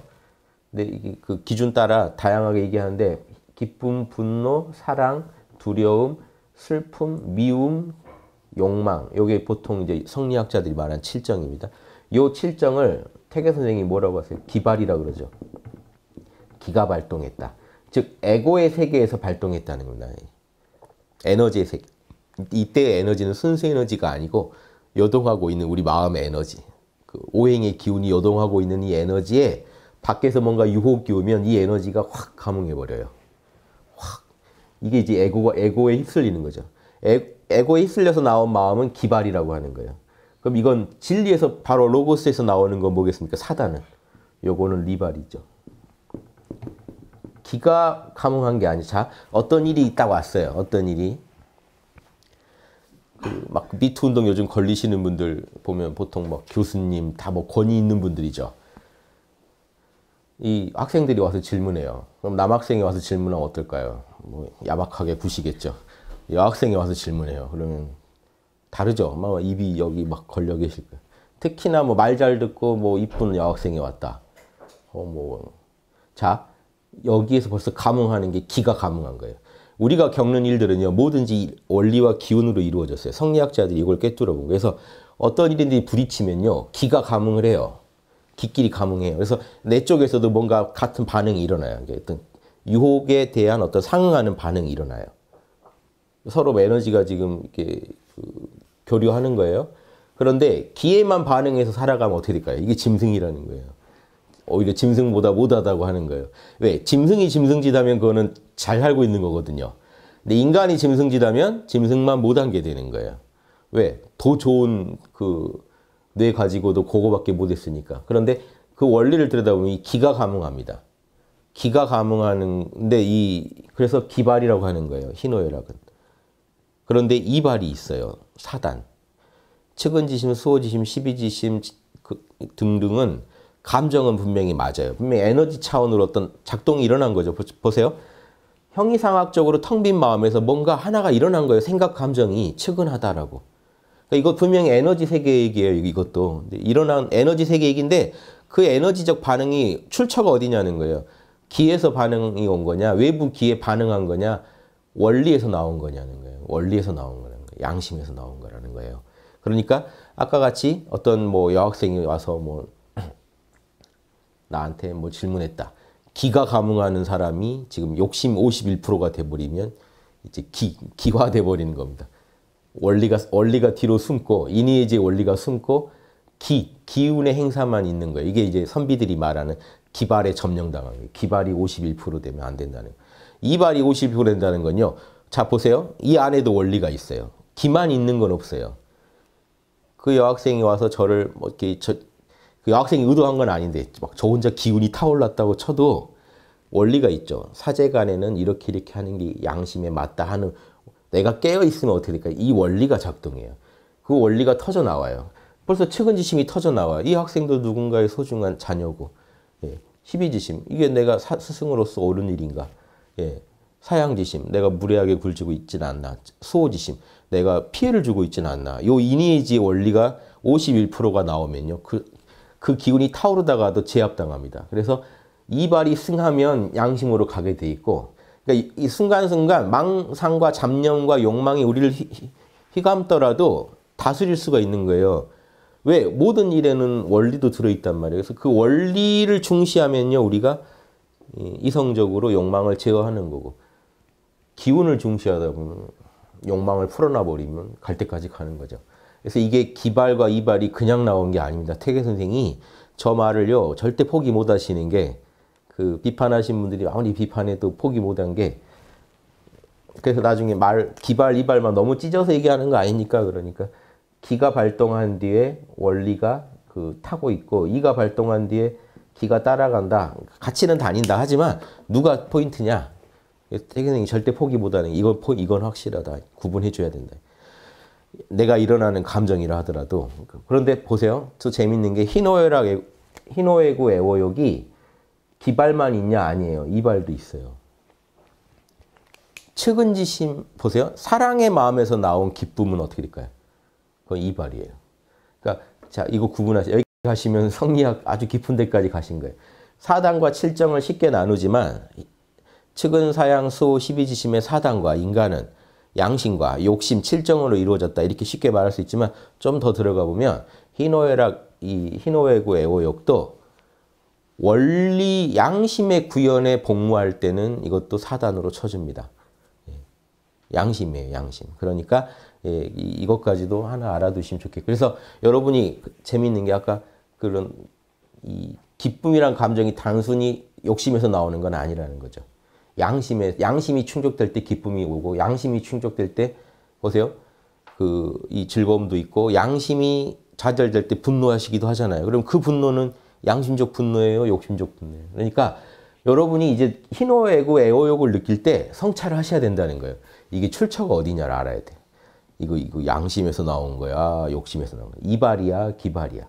근데 이게 그 기준 따라 다양하게 얘기하는데 기쁨, 분노, 사랑, 두려움, 슬픔, 미움, 욕망 요게 보통 이제 성리학자들이 말한 칠정입니다 요 칠정을 태계 선생이 님 뭐라고 하세요? 기발이라 그러죠. 기가 발동했다. 즉 에고의 세계에서 발동했다는 겁니다. 에너지의 세계. 이때의 에너지는 순수 에너지가 아니고 요동하고 있는 우리 마음의 에너지. 그 오행의 기운이 요동하고 있는 이 에너지에 밖에서 뭔가 유혹이 오면 이 에너지가 확 감흥해버려요. 확. 이게 이제 에고가, 에고에 휩쓸리는 거죠. 에, 에고에 휩쓸려서 나온 마음은 기발이라고 하는 거예요. 그럼 이건 진리에서 바로 로고스에서 나오는 건 뭐겠습니까? 사단은. 요거는 리발이죠. 기가 감흥한 게 아니죠. 자, 어떤 일이 있다고 왔어요. 어떤 일이. 그막 미투 운동 요즘 걸리시는 분들 보면 보통 막 뭐 교수님 다 뭐 권위 있는 분들이죠. 이 학생들이 와서 질문해요. 그럼 남학생이 와서 질문하면 어떨까요? 뭐 야박하게 구시겠죠. 여학생이 와서 질문해요. 그러면 다르죠. 막 입이 여기 막 걸려 계실 거예요. 특히나 뭐 말 잘 듣고 뭐 이쁜 여학생이 왔다. 어뭐자 여기에서 벌써 감흥하는 게 기가 감흥한 거예요. 우리가 겪는 일들은요 뭐든지 원리와 기운으로 이루어졌어요. 성리학자들이 이걸 꿰뚫어 본 그래서 어떤 일인지 부딪히면요 기가 감흥을 해요. 기끼리 감흥해요. 그래서 내 쪽에서도 뭔가 같은 반응이 일어나요. 어떤 유혹에 대한 어떤 상응하는 반응이 일어나요. 서로 뭐 에너지가 지금 이렇게 그 교류하는 거예요. 그런데 기회만 반응해서 살아가면 어떻게 될까요? 이게 짐승이라는 거예요. 오히려 짐승보다 못하다고 하는 거예요. 왜? 짐승이 짐승지다면 그거는 잘 살고 있는 거거든요. 근데 인간이 짐승지다면 짐승만 못한 게 되는 거예요. 왜? 더 좋은 그 뇌 가지고도 그거밖에 못했으니까. 그런데 그 원리를 들여다보면 이 기가 가능합니다. 기가 가능하는데 이 그래서 기발이라고 하는 거예요. 희노애락은. 그런데 이발이 있어요. 사단, 측은지심, 수호지심, 십이지심 그, 등등은 감정은 분명히 맞아요. 분명히 에너지 차원으로 어떤 작동이 일어난 거죠. 보세요. 형이상학적으로 텅 빈 마음에서 뭔가 하나가 일어난 거예요. 생각, 감정이 측은하다라고. 그러니까 이거 분명히 에너지 세계 얘기예요. 이것도. 일어난 에너지 세계 얘기인데 그 에너지적 반응이 출처가 어디냐는 거예요. 기에서 반응이 온 거냐, 외부 기에 반응한 거냐, 원리에서 나온 거냐는 거예요. 원리에서 나온 거예요. 양심에서 나온 거라는 거예요. 그러니까 아까 같이 어떤 뭐 여학생이 와서 뭐 나한테 뭐 질문했다. 기가 감흥하는 사람이 지금 욕심 51%가 돼버리면 이제 기, 기화 돼버리는 겁니다. 원리가, 원리가 뒤로 숨고, 인의의지 원리가 숨고, 기, 기운의 행사만 있는 거예요. 이게 이제 선비들이 말하는 기발에 점령당한 거예요. 기발이 51% 되면 안 된다는 거예요. 이발이 51% 된다는 건요. 자, 보세요. 이 안에도 원리가 있어요. 기만 있는 건 없어요. 그 여학생이 와서 저를 뭐 이렇게 저, 그 여학생이 의도한 건 아닌데 막 저 혼자 기운이 타올랐다고 쳐도 원리가 있죠. 사제간에는 이렇게 이렇게 하는 게 양심에 맞다 하는 내가 깨어 있으면 어떻게 될까? 이 원리가 작동해요. 그 원리가 터져 나와요. 벌써 측은지심이 터져 나와요. 이 학생도 누군가의 소중한 자녀고 예. 시비지심 이게 내가 사, 스승으로서 옳은 일인가? 예. 사양지심 내가 무례하게 굴지고 있지는 않나? 수호지심 내가 피해를 주고 있지는 않나. 요 이니에지 원리가 51%가 나오면요. 그, 그 기운이 타오르다가도 제압당합니다. 그래서 이발이 승하면 양심으로 가게 돼 있고 그러니까 이 순간순간 망상과 잡념과 욕망이 우리를 휘, 감더라도 다스릴 수가 있는 거예요. 왜? 모든 일에는 원리도 들어있단 말이에요. 그래서 그 원리를 중시하면요. 우리가 이성적으로 욕망을 제어하는 거고 기운을 중시하다 보면 욕망을 풀어놔 버리면 갈 때까지 가는 거죠. 그래서 이게 기발과 이발이 그냥 나온 게 아닙니다. 태계 선생이 저 말을요 절대 포기 못 하시는 게 그 비판하신 분들이 아무리 비판해도 포기 못 한 게 그래서 나중에 말 기발 이발만 너무 찢어서 얘기하는 거 아니니까 그러니까 기가 발동한 뒤에 원리가 그 타고 있고 이가 발동한 뒤에 기가 따라간다 가치는 다닌다 하지만 누가 포인트냐 태그는 절대 포기보다는 이건 포, 이건 확실하다. 구분해 줘야 된다. 내가 일어나는 감정이라 하더라도 그런데 보세요. 또 재밌는 게 희노애락 희노애구 애호욕이 기발만 있냐 아니에요. 이발도 있어요. 측은지심 보세요. 사랑의 마음에서 나온 기쁨은 어떻게 될까요? 그건 이발이에요. 그러니까 자 이거 구분하세 여기 가시면 성리학 아주 깊은 데까지 가신 거예요. 사단과 칠정을 쉽게 나누지만 측은사양 수 12지심의 사단과 인간은 양심과 욕심, 칠정으로 이루어졌다. 이렇게 쉽게 말할 수 있지만 좀 더 들어가 보면 희노애락이히노애고애호욕도 원리 양심의 구현에 복무할 때는 이것도 사단으로 쳐줍니다. 예. 양심이에요, 양심. 그러니까 예, 이것까지도 하나 알아두시면 좋겠고 그래서 여러분이 재미있는 게 아까 그런 이 기쁨이란 감정이 단순히 욕심에서 나오는 건 아니라는 거죠. 양심에 양심이 충족될 때 기쁨이 오고 양심이 충족될 때 보세요. 그 이 즐거움도 있고 양심이 좌절될 때 분노하시기도 하잖아요. 그럼 그 분노는 양심적 분노예요, 욕심적 분노예요. 그러니까 여러분이 이제 희노애고 애호욕을 느낄 때 성찰을 하셔야 된다는 거예요. 이게 출처가 어디냐를 알아야 돼. 이거 이거 양심에서 나온 거야, 욕심에서 나온 거야. 이발이야, 기발이야.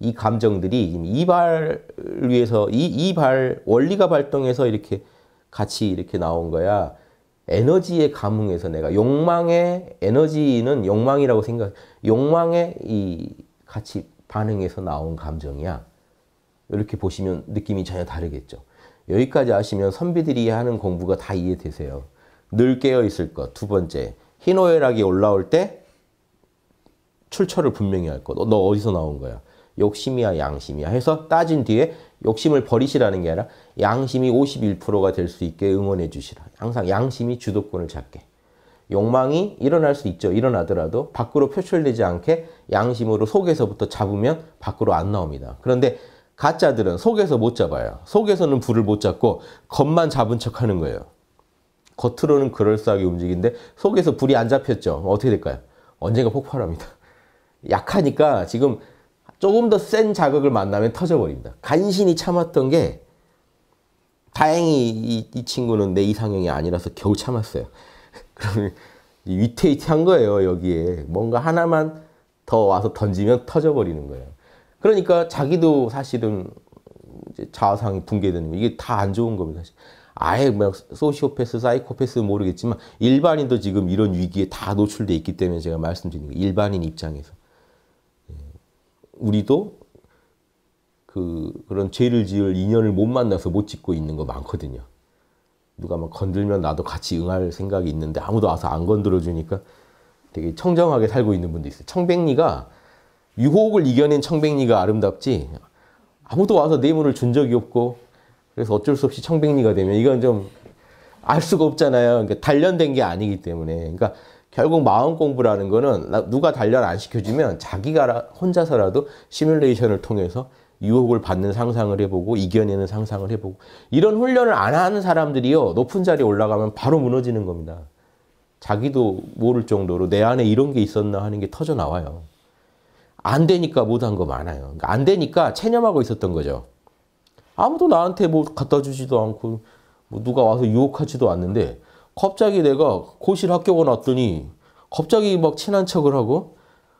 이 감정들이 이발 위에서 이 이발 원리가 발동해서 이렇게 같이 이렇게 나온 거야. 에너지의 감흥에서 내가 욕망의 에너지는 욕망이라고 생각, 욕망의 이 같이 반응에서 나온 감정이야. 이렇게 보시면 느낌이 전혀 다르겠죠. 여기까지 아시면 선비들이 하는 공부가 다 이해되세요. 늘 깨어 있을 것. 두 번째, 희노애락이 올라올 때 출처를 분명히 할 것. 너 어디서 나온 거야? 욕심이야, 양심이야. 해서 따진 뒤에 욕심을 버리시라는 게 아니라 양심이 51%가 될 수 있게 응원해 주시라. 항상 양심이 주도권을 잡게. 욕망이 일어날 수 있죠. 일어나더라도 밖으로 표출되지 않게 양심으로 속에서부터 잡으면 밖으로 안 나옵니다. 그런데 가짜들은 속에서 못 잡아요. 속에서는 불을 못 잡고 겉만 잡은 척 하는 거예요. 겉으로는 그럴싸하게 움직이는데 속에서 불이 안 잡혔죠. 어떻게 될까요? 언젠가 폭발합니다. 약하니까 지금 조금 더 센 자극을 만나면 터져버립니다. 간신히 참았던 게 다행히 이, 이 친구는 내 이상형이 아니라서 겨우 참았어요. 그러면 위태위태한 거예요 여기에 뭔가 하나만 더 와서 던지면 터져버리는 거예요. 그러니까 자기도 사실은 자아상이 붕괴되는 거 이게 다 안 좋은 겁니다. 사실. 아예 뭐 소시오패스, 사이코패스 모르겠지만 일반인도 지금 이런 위기에 다 노출돼 있기 때문에 제가 말씀드리는 거예요. 일반인 입장에서. 우리도 그 그런 죄를 지을 인연을 못 만나서 못 짓고 있는 거 많거든요. 누가 막 건들면 나도 같이 응할 생각이 있는데 아무도 와서 안 건드려 주니까 되게 청정하게 살고 있는 분도 있어요. 청백리가 유혹을 이겨낸 청백리가 아름답지 아무도 와서 뇌물을 준 적이 없고 그래서 어쩔 수 없이 청백리가 되면 이건 좀 알 수가 없잖아요. 그러니까 단련된 게 아니기 때문에. 그러니까 결국 마음 공부라는 거는 누가 단련 안 시켜주면 자기가 혼자서라도 시뮬레이션을 통해서 유혹을 받는 상상을 해보고 이겨내는 상상을 해보고 이런 훈련을 안 하는 사람들이요 높은 자리에 올라가면 바로 무너지는 겁니다. 자기도 모를 정도로 내 안에 이런 게 있었나 하는 게 터져 나와요. 안 되니까 못 한 거 많아요. 그러니까 안 되니까 체념하고 있었던 거죠. 아무도 나한테 뭐 갖다 주지도 않고 뭐 누가 와서 유혹하지도 않는데 갑자기 내가 고시를 합격을 놨더니 갑자기 막 친한 척을 하고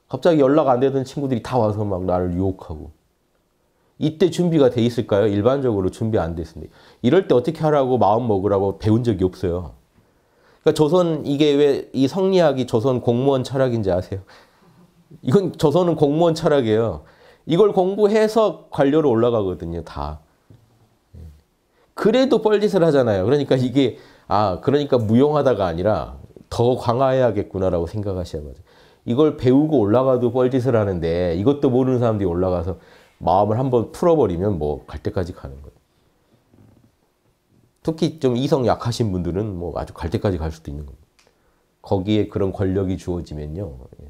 갑자기 연락 안 되던 친구들이 다 와서 막 나를 유혹하고 이때 준비가 돼 있을까요? 일반적으로 준비 안 됐습니다. 이럴 때 어떻게 하라고 마음 먹으라고 배운 적이 없어요. 그러니까 조선 이게 왜 이 성리학이 조선 공무원 철학인지 아세요? 이건 조선은 공무원 철학이에요. 이걸 공부해서 관료로 올라가거든요, 다. 예. 그래도 뻘짓을 하잖아요. 그러니까 이게 아 그러니까 무용하다가 아니라 더 강화해야겠구나라고 생각하셔야 거죠. 이걸 배우고 올라가도 뻘짓을 하는데 이것도 모르는 사람들이 올라가서 마음을 한번 풀어버리면 뭐 갈 때까지 가는 거예요. 특히 좀 이성 약하신 분들은 뭐 아주 갈 때까지 갈 수도 있는 겁니다. 거기에 그런 권력이 주어지면요. 예.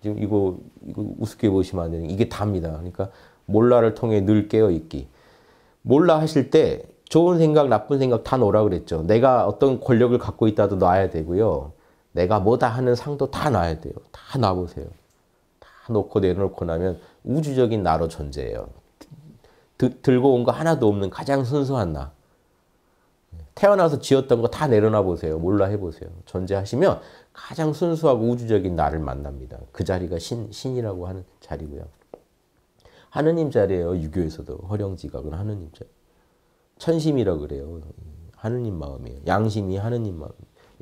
지금 이거, 이거 우습게 보시면 안 되는 이게 답니다. 그러니까 몰라를 통해 늘 깨어있기. 몰라 하실 때 좋은 생각, 나쁜 생각 다 놓으라 그랬죠. 내가 어떤 권력을 갖고 있다도 놔야 되고요. 내가 뭐다 하는 상도 다 놔야 돼요. 다 놔보세요. 다 놓고 내놓고 나면 우주적인 나로 존재해요. 드, 들고 온 거 하나도 없는 가장 순수한 나. 태어나서 지었던 거 다 내려놔 보세요. 몰라 해보세요. 존재하시면 가장 순수하고 우주적인 나를 만납니다. 그 자리가 신, 신이라고 하는 자리고요. 하느님 자리예요. 유교에서도. 허령지각은 하느님 자리. 천심이라 그래요. 하느님 마음이에요. 양심이 하느님 마음.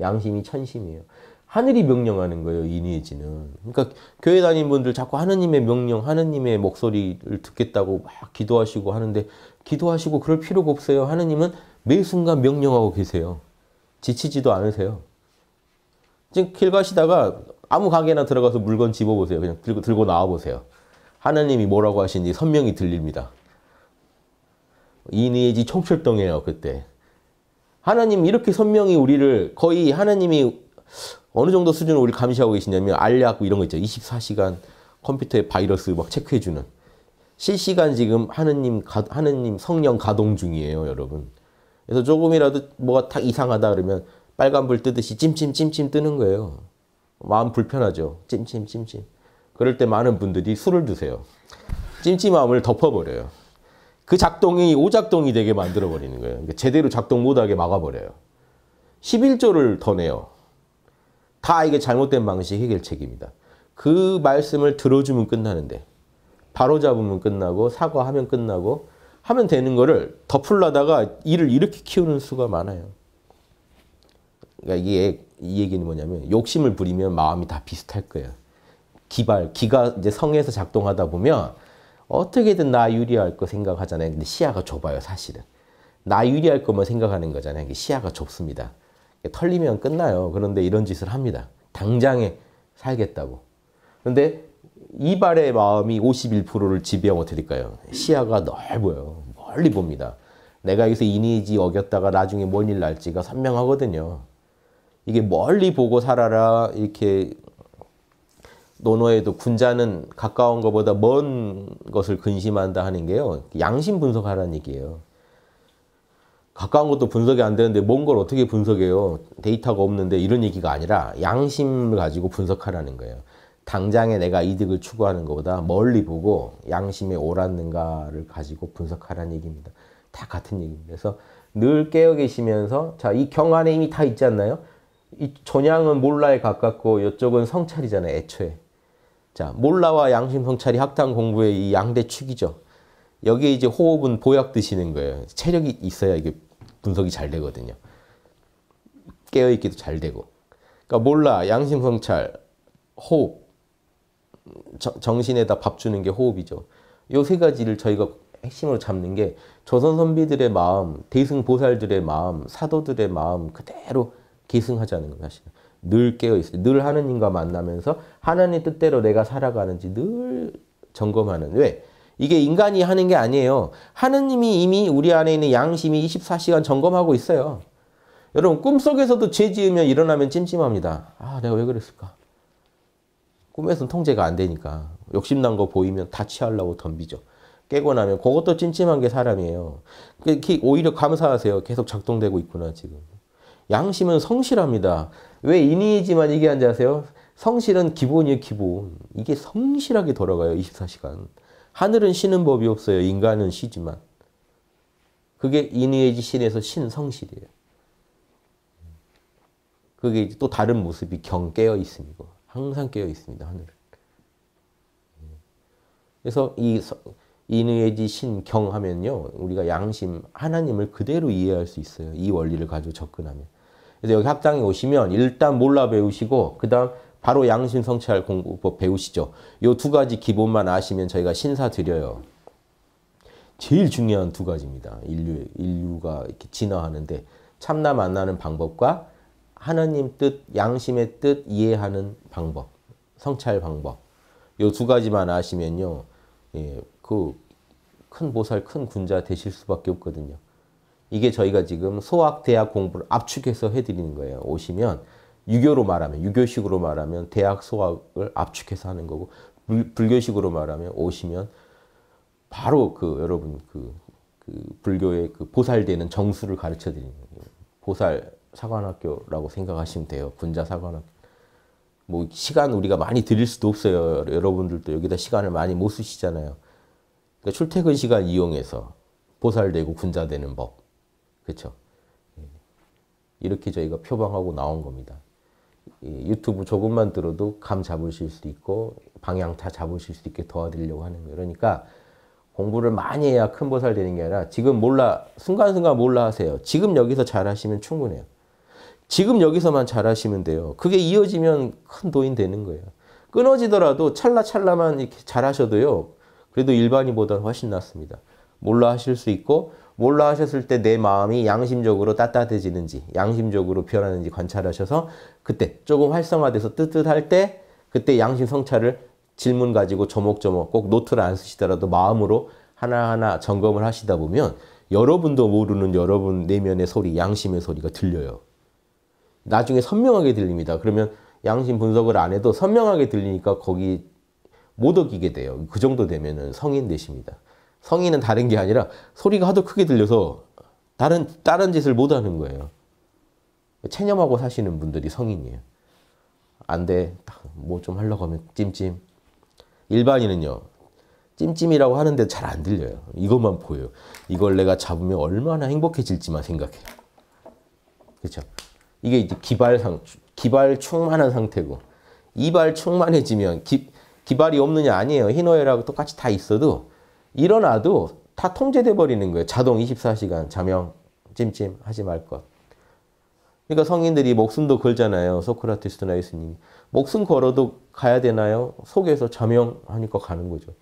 양심이 천심이에요. 하늘이 명령하는 거예요. 이니에지는. 그러니까 교회 다닌 분들 자꾸 하느님의 명령, 하느님의 목소리를 듣겠다고 막 기도하시고 하는데 기도하시고 그럴 필요가 없어요. 하느님은 매 순간 명령하고 계세요. 지치지도 않으세요. 지금 길 가시다가 아무 가게나 들어가서 물건 집어보세요. 그냥 들고, 들고 나와보세요. 하느님이 뭐라고 하시는지 선명히 들립니다. 이내지 니총출동해요 그때 하나님 이렇게 선명히 우리를 거의 하나님이 어느 정도 수준으로 우리 감시하고 계시냐면 알약하고 이런 거 있죠 24시간 컴퓨터에 바이러스 막 체크해주는 실시간 지금 하느님 하느님 성령 가동 중이에요 여러분 그래서 조금이라도 뭐가 딱 이상하다 그러면 빨간불 뜨듯이 찜찜찜찜 뜨는 거예요 마음 불편하죠 찜찜찜찜 그럴 때 많은 분들이 술을 드세요 찜찜함을 덮어버려요 그 작동이 오작동이 되게 만들어 버리는 거예요. 그러니까 제대로 작동 못하게 막아버려요. 11조를 더 내요. 다 이게 잘못된 방식 해결책입니다. 그 말씀을 들어주면 끝나는데 바로 잡으면 끝나고 사과하면 끝나고 하면 되는 거를 덮으려다가 일을 이렇게 키우는 수가 많아요. 그러니까 이게 이 얘기는 뭐냐면 욕심을 부리면 마음이 다 비슷할 거예요. 기발, 기가 이제 성에서 작동하다 보면 어떻게든 나 유리할 거 생각하잖아요. 근데 시야가 좁아요, 사실은. 나 유리할 것만 생각하는 거잖아요. 시야가 좁습니다. 털리면 끝나요. 그런데 이런 짓을 합니다. 당장에 살겠다고. 그런데 이발의 마음이 51%를 지배하면 어떻게 될까요? 시야가 넓어요. 멀리 봅니다. 내가 여기서 이니지 어겼다가 나중에 뭔 일 날지가 선명하거든요. 이게 멀리 보고 살아라 이렇게 논어에도 군자는 가까운 것보다 먼 것을 근심한다 하는 게요. 양심 분석하라는 얘기예요. 가까운 것도 분석이 안 되는데 먼걸 어떻게 분석해요? 데이터가 없는데 이런 얘기가 아니라 양심을 가지고 분석하라는 거예요. 당장에 내가 이득을 추구하는 것보다 멀리 보고 양심에 옳았는가를 가지고 분석하라는 얘기입니다. 다 같은 얘기입니다. 그래서 늘 깨어 계시면서 자, 이경 안에 이미 다 있지 않나요? 이 전향은 몰라에 가깝고 이쪽은 성찰이잖아요, 애초에. 자, 몰라와 양심 성찰이 학당 공부의 이 양대 축이죠. 여기에 이제 호흡은 보약 드시는 거예요. 체력이 있어야 이게 분석이 잘 되거든요. 깨어있기도 잘 되고. 그러니까 몰라, 양심 성찰, 호흡. 저, 정신에다 밥 주는 게 호흡이죠. 요세 가지를 저희가 핵심으로 잡는 게 조선 선비들의 마음, 대승 보살들의 마음, 사도들의 마음 그대로 계승하자는 거예요. 사실. 늘 깨어있어요. 늘 하느님과 만나면서 하나님 뜻대로 내가 살아가는지 늘 점검하는. 왜? 이게 인간이 하는 게 아니에요. 하느님이 이미 우리 안에 있는 양심이 24시간 점검하고 있어요. 여러분 꿈속에서도 죄 지으면 일어나면 찜찜합니다. 아 내가 왜 그랬을까? 꿈에서는 통제가 안 되니까 욕심난 거 보이면 다 취하려고 덤비죠. 깨고 나면 그것도 찜찜한 게 사람이에요. 그, 오히려 감사하세요. 계속 작동되고 있구나 지금. 양심은 성실합니다. 왜 인이지만 얘기한지 아세요? 성실은 기본이에요, 기본. 이게 성실하게 돌아가요, 24시간. 하늘은 쉬는 법이 없어요. 인간은 쉬지만. 그게 인의지 신에서 신성실이에요. 그게 또 다른 모습이 경 깨어 있음이고 항상 깨어 있습니다. 하늘은. 예. 그래서 이 인의지 신경 하면요. 우리가 양심, 하나님을 그대로 이해할 수 있어요. 이 원리를 가지고 접근하면. 그래서 여기 합당에 오시면 일단 몰라 배우시고 그다음 바로 양심 성찰 공부법 배우시죠. 요 두 가지 기본만 아시면 저희가 신사 드려요. 제일 중요한 두 가지입니다. 인류 인류가 이렇게 진화하는데 참나 만나는 방법과 하나님 뜻, 양심의 뜻 이해하는 방법, 성찰 방법. 요 두 가지만 아시면요. 예, 그큰 보살, 큰 군자 되실 수밖에 없거든요. 이게 저희가 지금 소학 대학 공부를 압축해서 해드리는 거예요. 오시면 유교로 말하면 유교식으로 말하면 대학 소학을 압축해서 하는 거고 불, 교식으로 말하면 오시면 바로 그 여러분 그, 그 불교의 그 보살되는 정수를 가르쳐 드리는 거예요. 보살 사관학교라고 생각하시면 돼요. 군자 사관학교. 뭐 시간 우리가 많이 드릴 수도 없어요. 여러분들도 여기다 시간을 많이 못 쓰시잖아요. 그러니까 출퇴근 시간 이용해서 보살되고 군자되는 법. 그렇죠? 이렇게 저희가 표방하고 나온 겁니다. 유튜브 조금만 들어도 감 잡으실 수 있고 방향 다 잡으실 수 있게 도와드리려고 하는 거예요. 그러니까 공부를 많이 해야 큰 보살 되는 게 아니라 지금 몰라 순간순간 몰라 하세요. 지금 여기서 잘하시면 충분해요. 지금 여기서만 잘하시면 돼요. 그게 이어지면 큰 도인 되는 거예요. 끊어지더라도 찰나찰나만 이렇게 잘하셔도요. 그래도 일반인보다 훨씬 낫습니다. 몰라 하실 수 있고 몰라 하셨을 때 내 마음이 양심적으로 따뜻해지는지 양심적으로 변하는지 관찰하셔서 그때 조금 활성화돼서 뜨뜻할 때 그때 양심 성찰을 질문 가지고 조목조목 꼭 노트를 안 쓰시더라도 마음으로 하나하나 점검을 하시다 보면 여러분도 모르는 여러분 내면의 소리, 양심의 소리가 들려요. 나중에 선명하게 들립니다. 그러면 양심 분석을 안 해도 선명하게 들리니까 거기 못 어기게 돼요. 그 정도 되면은 성인 되십니다. 성인은 다른 게 아니라 소리가 하도 크게 들려서 다른 다른 짓을 못 하는 거예요. 체념하고 사시는 분들이 성인이에요. 안 돼. 뭐 좀 하려고 하면 찜찜. 일반인은요. 찜찜이라고 하는데 잘 안 들려요. 이것만 보여요. 이걸 내가 잡으면 얼마나 행복해질지만 생각해요. 그렇죠? 이게 이제 기발상 기발 충만한 상태고 이발 충만해지면 기, 기발이 없느냐 아니에요. 희노애락고 똑같이 다 있어도 일어나도 다 통제돼 버리는 거예요. 자동 24시간 자명 찜찜 하지 말 것. 그러니까 성인들이 목숨도 걸잖아요. 소크라테스나 예수님 목숨 걸어도 가야 되나요? 속에서 자명하니까 가는 거죠.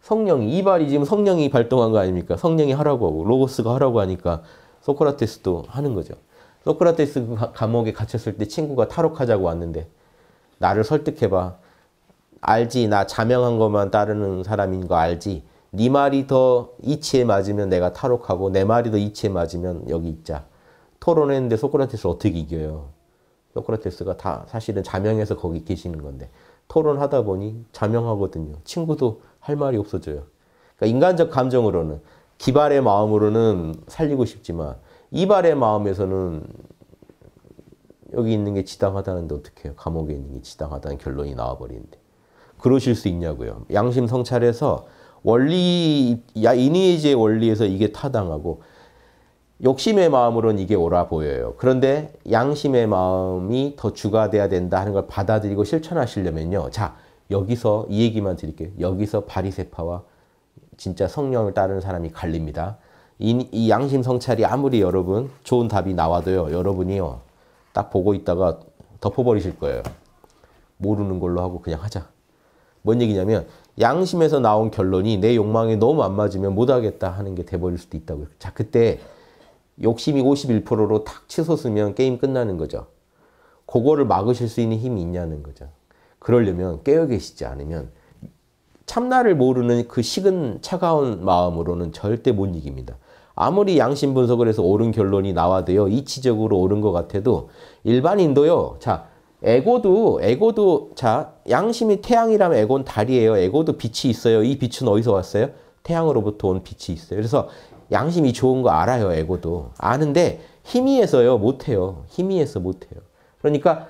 성령이 이발이 지금 성령이 발동한 거 아닙니까? 성령이 하라고 하고 로고스가 하라고 하니까 소크라테스도 하는 거죠. 소크라테스 감옥에 갇혔을 때 친구가 탈옥하자고 왔는데 나를 설득해봐. 알지 나 자명한 것만 따르는 사람인 거 알지 네 말이 더 이치에 맞으면 내가 탈옥하고 내 말이 더 이치에 맞으면 여기 있자 토론했는데 소크라테스 어떻게 이겨요 소크라테스가 다 사실은 자명해서 거기 계시는 건데 토론하다 보니 자명하거든요 친구도 할 말이 없어져요 그러니까 인간적 감정으로는 기발의 마음으로는 살리고 싶지만 이발의 마음에서는 여기 있는 게 지당하다는데 어떻게 해요 감옥에 있는 게 지당하다는 결론이 나와버리는데 그러실 수 있냐고요. 양심 성찰해서 원리, 야, 이니에지의 원리에서 이게 타당하고 욕심의 마음으론 이게 오라 보여요. 그런데 양심의 마음이 더 주가 돼야 된다 하는 걸 받아들이고 실천하시려면요. 자, 여기서 이 얘기만 드릴게요. 여기서 바리세파와 진짜 성령을 따르는 사람이 갈립니다. 이, 이 양심 성찰이 아무리 여러분 좋은 답이 나와도요. 여러분이요. 딱 보고 있다가 덮어버리실 거예요. 모르는 걸로 하고 그냥 하자. 뭔 얘기냐면 양심에서 나온 결론이 내 욕망에 너무 안 맞으면 못하겠다 하는 게 돼버릴 수도 있다고요. 자, 그때 욕심이 51%로 탁 치솟으면 게임 끝나는 거죠. 그거를 막으실 수 있는 힘이 있냐는 거죠. 그러려면 깨어 계시지 않으면 참나를 모르는 그 식은 차가운 마음으로는 절대 못 이깁니다. 아무리 양심 분석을 해서 옳은 결론이 나와도요, 이치적으로 옳은 것 같아도 일반인도요, 자, 에고도 에고도 자 양심이 태양이라면 에고는 달이에요. 에고도 빛이 있어요. 이 빛은 어디서 왔어요? 태양으로부터 온 빛이 있어요. 그래서 양심이 좋은 거 알아요. 에고도 아는데 희미해서요 못해요. 희미해서 못해요. 그러니까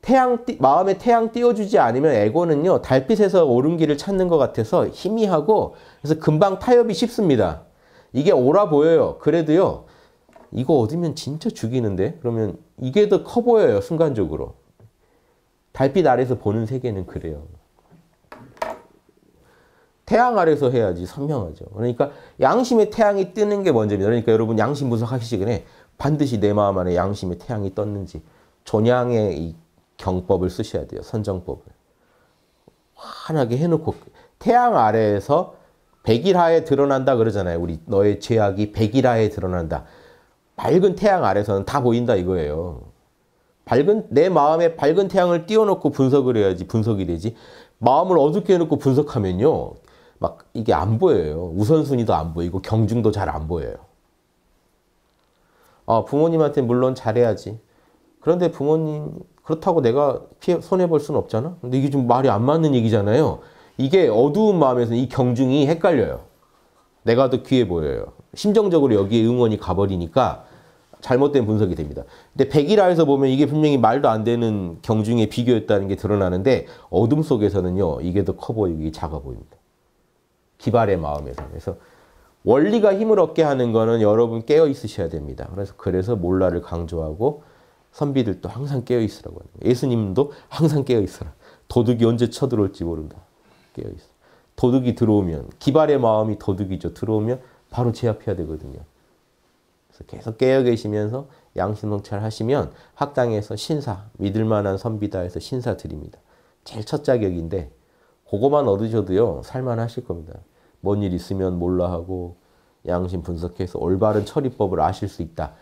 태양 마음에 태양 띄워주지 않으면 에고는요 달빛에서 오른 길을 찾는 것 같아서 희미하고 그래서 금방 타협이 쉽습니다. 이게 오라 보여요. 그래도요 이거 얻으면 진짜 죽이는데 그러면 이게 더 커 보여요 순간적으로. 달빛 아래서 에 보는 세계는 그래요. 태양 아래서 해야지 선명하죠. 그러니까 양심의 태양이 뜨는 게 먼저입니다. 그러니까 여러분 양심 분석하시기 전에 반드시 내 마음 안에 양심의 태양이 떴는지 존양의 이 경법을 쓰셔야 돼요. 선정법을. 환하게 해놓고 태양 아래에서 백일하에 드러난다 그러잖아요. 우리 너의 죄악이 백일하에 드러난다. 밝은 태양 아래서는 다 보인다 이거예요. 밝은 내 마음에 밝은 태양을 띄워놓고 분석을 해야지 분석이 되지 마음을 어둡게 해놓고 분석하면요 막 이게 안 보여요 우선순위도 안 보이고 경중도 잘 안 보여요 아 부모님한테 물론 잘해야지 그런데 부모님 그렇다고 내가 피해, 손해볼 수 없잖아 근데 이게 좀 말이 안 맞는 얘기잖아요 이게 어두운 마음에서 이 경중이 헷갈려요 내가 더 귀해 보여요 심정적으로 여기에 응원이 가버리니까 잘못된 분석이 됩니다. 근데 백일화에서 보면 이게 분명히 말도 안 되는 경중의 비교였다는 게 드러나는데 어둠 속에서는요. 이게 더 커 보이고 작아 보입니다. 기발의 마음에서. 그래서 원리가 힘을 얻게 하는 거는 여러분 깨어 있으셔야 됩니다. 그래서 그래서 몰라를 강조하고 선비들도 항상 깨어 있으라고 하는 거 예수님도 항상 깨어 있어라. 도둑이 언제 쳐들어올지 모른다. 깨어 있어. 도둑이 들어오면 기발의 마음이 도둑이죠. 들어오면 바로 제압해야 되거든요. 그래서 계속 깨어 계시면서 양심 성찰하시면 학당에서 신사, 믿을 만한 선비다 해서 신사 드립니다. 제일 첫 자격인데 그거만 얻으셔도요. 살만하실 겁니다. 뭔 일 있으면 몰라 하고 양심 분석해서 올바른 처리법을 아실 수 있다.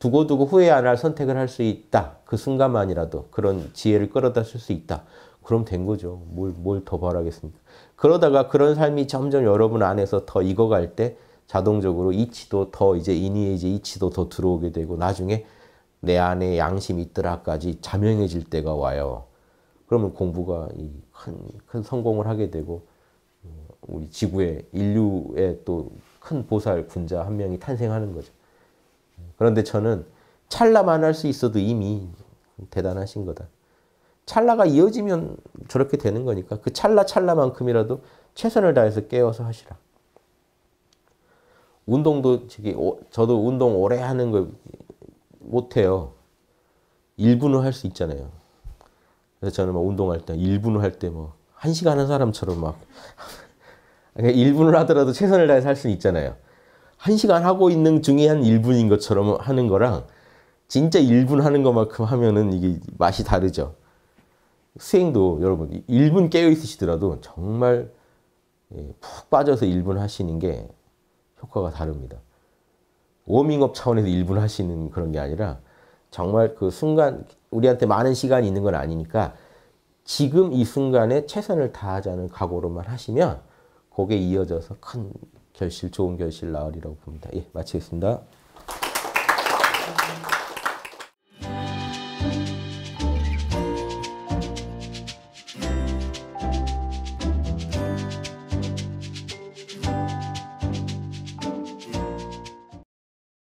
두고두고 후회 안 할 선택을 할 수 있다. 그 순간만이라도 그런 지혜를 끌어다 쓸 수 있다. 그럼 된 거죠. 뭘뭘 더 바라겠습니까? 그러다가 그런 삶이 점점 여러분 안에서 더 익어갈 때 자동적으로 이치도 더 이제 이니에이지 이치도 더 들어오게 되고 나중에 내 안에 양심 있더라까지 자명해질 때가 와요. 그러면 공부가 큰, 큰 성공을 하게 되고 어, 우리 지구의 인류의 또큰 보살 군자 한 명이 탄생하는 거죠. 그런데 저는 찰나만 할 수 있어도 이미 대단하신 거다. 찰나가 이어지면 저렇게 되는 거니까 그 찰나 찰나만큼이라도 최선을 다해서 깨워서 하시라. 운동도 저기 오, 저도 운동 오래 하는 걸 못해요. 1분을 할 수 있잖아요. 그래서 저는 뭐 운동할 때 1분을 할 때뭐 1시간 하는 사람처럼 막 1분을 하더라도 최선을 다해서 할 수는 있잖아요. 1시간 하고 있는 중에 한 1분인 것처럼 하는 거랑 진짜 1분 하는 것만큼 하면은 이게 맛이 다르죠. 수행도 여러분 1분 깨어 있으시더라도 정말 예, 푹 빠져서 1분 하시는 게 효과가 다릅니다. 워밍업 차원에서 1분 하시는 그런 게 아니라 정말 그 순간 우리한테 많은 시간이 있는 건 아니니까 지금 이 순간에 최선을 다하자는 각오로만 하시면 거기에 이어져서 큰 결실, 좋은 결실 나으리라고 봅니다. 예, 마치겠습니다.